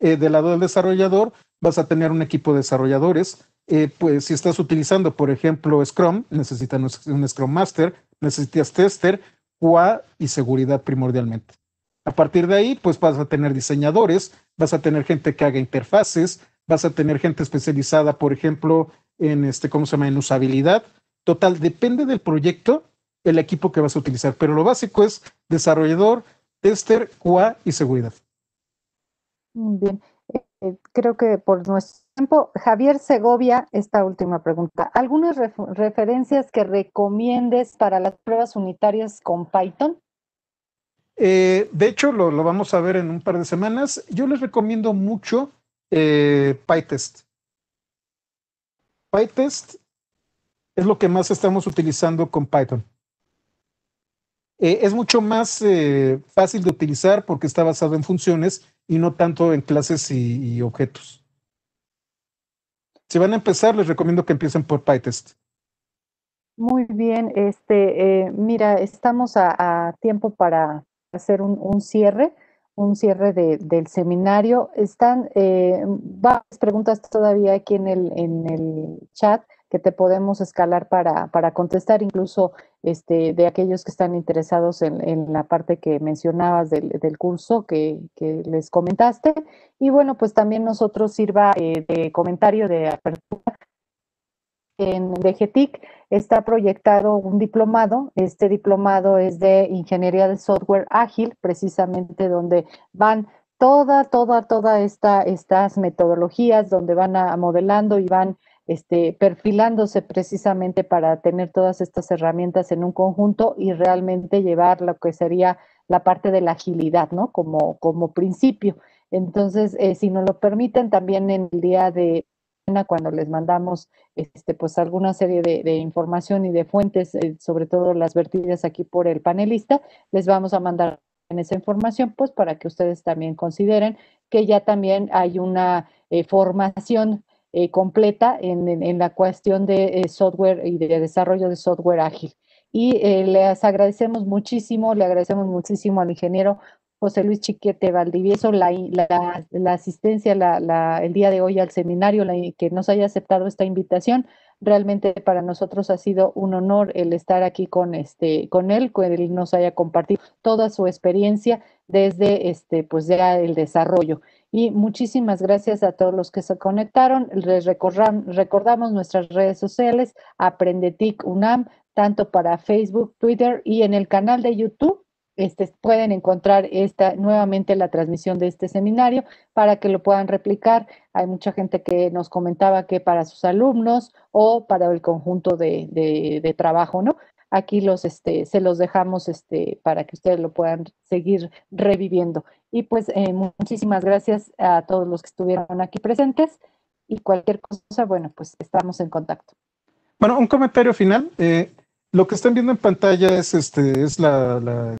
Eh, del lado del desarrollador, vas a tener un equipo de desarrolladores eh, pues si estás utilizando, por ejemplo, Scrum, necesitas un Scrum Master, necesitas tester, QA y seguridad primordialmente. A partir de ahí, pues vas a tener diseñadores, vas a tener gente que haga interfaces, vas a tener gente especializada, por ejemplo, en este, ¿cómo se llama? En usabilidad. Total, depende del proyecto, el equipo que vas a utilizar, pero lo básico es desarrollador, tester, QA y seguridad. Bien, eh, eh, creo que por nuestro Javier Segovia, esta última pregunta. ¿Algunas referencias que recomiendes para las pruebas unitarias con Python? Eh, de hecho, lo, vamos a ver en un par de semanas. Yo les recomiendo mucho eh, PyTest. PyTest es lo que más estamos utilizando con Python. Eh, es mucho más fácil de utilizar porque está basado en funciones y no tanto en clases y objetos. Si van a empezar, les recomiendo que empiecen por PyTest. Muy bien, este, eh, mira, estamos a, tiempo para hacer un, cierre, un cierre del seminario. Están eh, varias preguntas todavía aquí en el, en el chat que te podemos escalar para, contestar, incluso este, de aquellos que están interesados en, la parte que mencionabas del, curso que, les comentaste. Y bueno, pues también nosotros sirva eh, de comentario de apertura en DGTIC está proyectado un diplomado. Este diplomado es de ingeniería de software ágil, precisamente donde van toda, toda, toda esta, estas metodologías, donde van a, modelando y van este, perfilándose precisamente para tener todas estas herramientas en un conjunto y realmente llevar lo que sería la parte de la agilidad, ¿no? Como, como principio. Entonces, eh, si nos lo permiten, también en el día de cuando les mandamos este, pues alguna serie de, información y de fuentes, eh, sobre todo las vertidas aquí por el panelista, les vamos a mandar en esa información, pues para que ustedes también consideren que ya también hay una eh, formación eh, completa en, la cuestión de eh, software y de desarrollo de software ágil. Y eh, les agradecemos muchísimo, le agradecemos muchísimo al ingeniero José Luis Chiquete Valdivieso la, la, asistencia el día de hoy al seminario, que nos haya aceptado esta invitación. Realmente para nosotros ha sido un honor el estar aquí con este con él, que él nos haya compartido toda su experiencia desde este pues ya el desarrollo. Y muchísimas gracias a todos los que se conectaron. Les recordamos nuestras redes sociales, Aprendetic UNAM, tanto para Facebook, Twitter y en el canal de YouTube este, pueden encontrar esta, nuevamente la transmisión de este seminario para que lo puedan replicar. Hay mucha gente que nos comentaba que para sus alumnos o para el conjunto de, trabajo, ¿no? Aquí los, este, se los dejamos este, para que ustedes lo puedan seguir reviviendo. Y pues eh, muchísimas gracias a todos los que estuvieron aquí presentes y cualquier cosa, bueno, pues estamos en contacto. Bueno, un comentario final. Eh, lo que están viendo en pantalla es, este, es la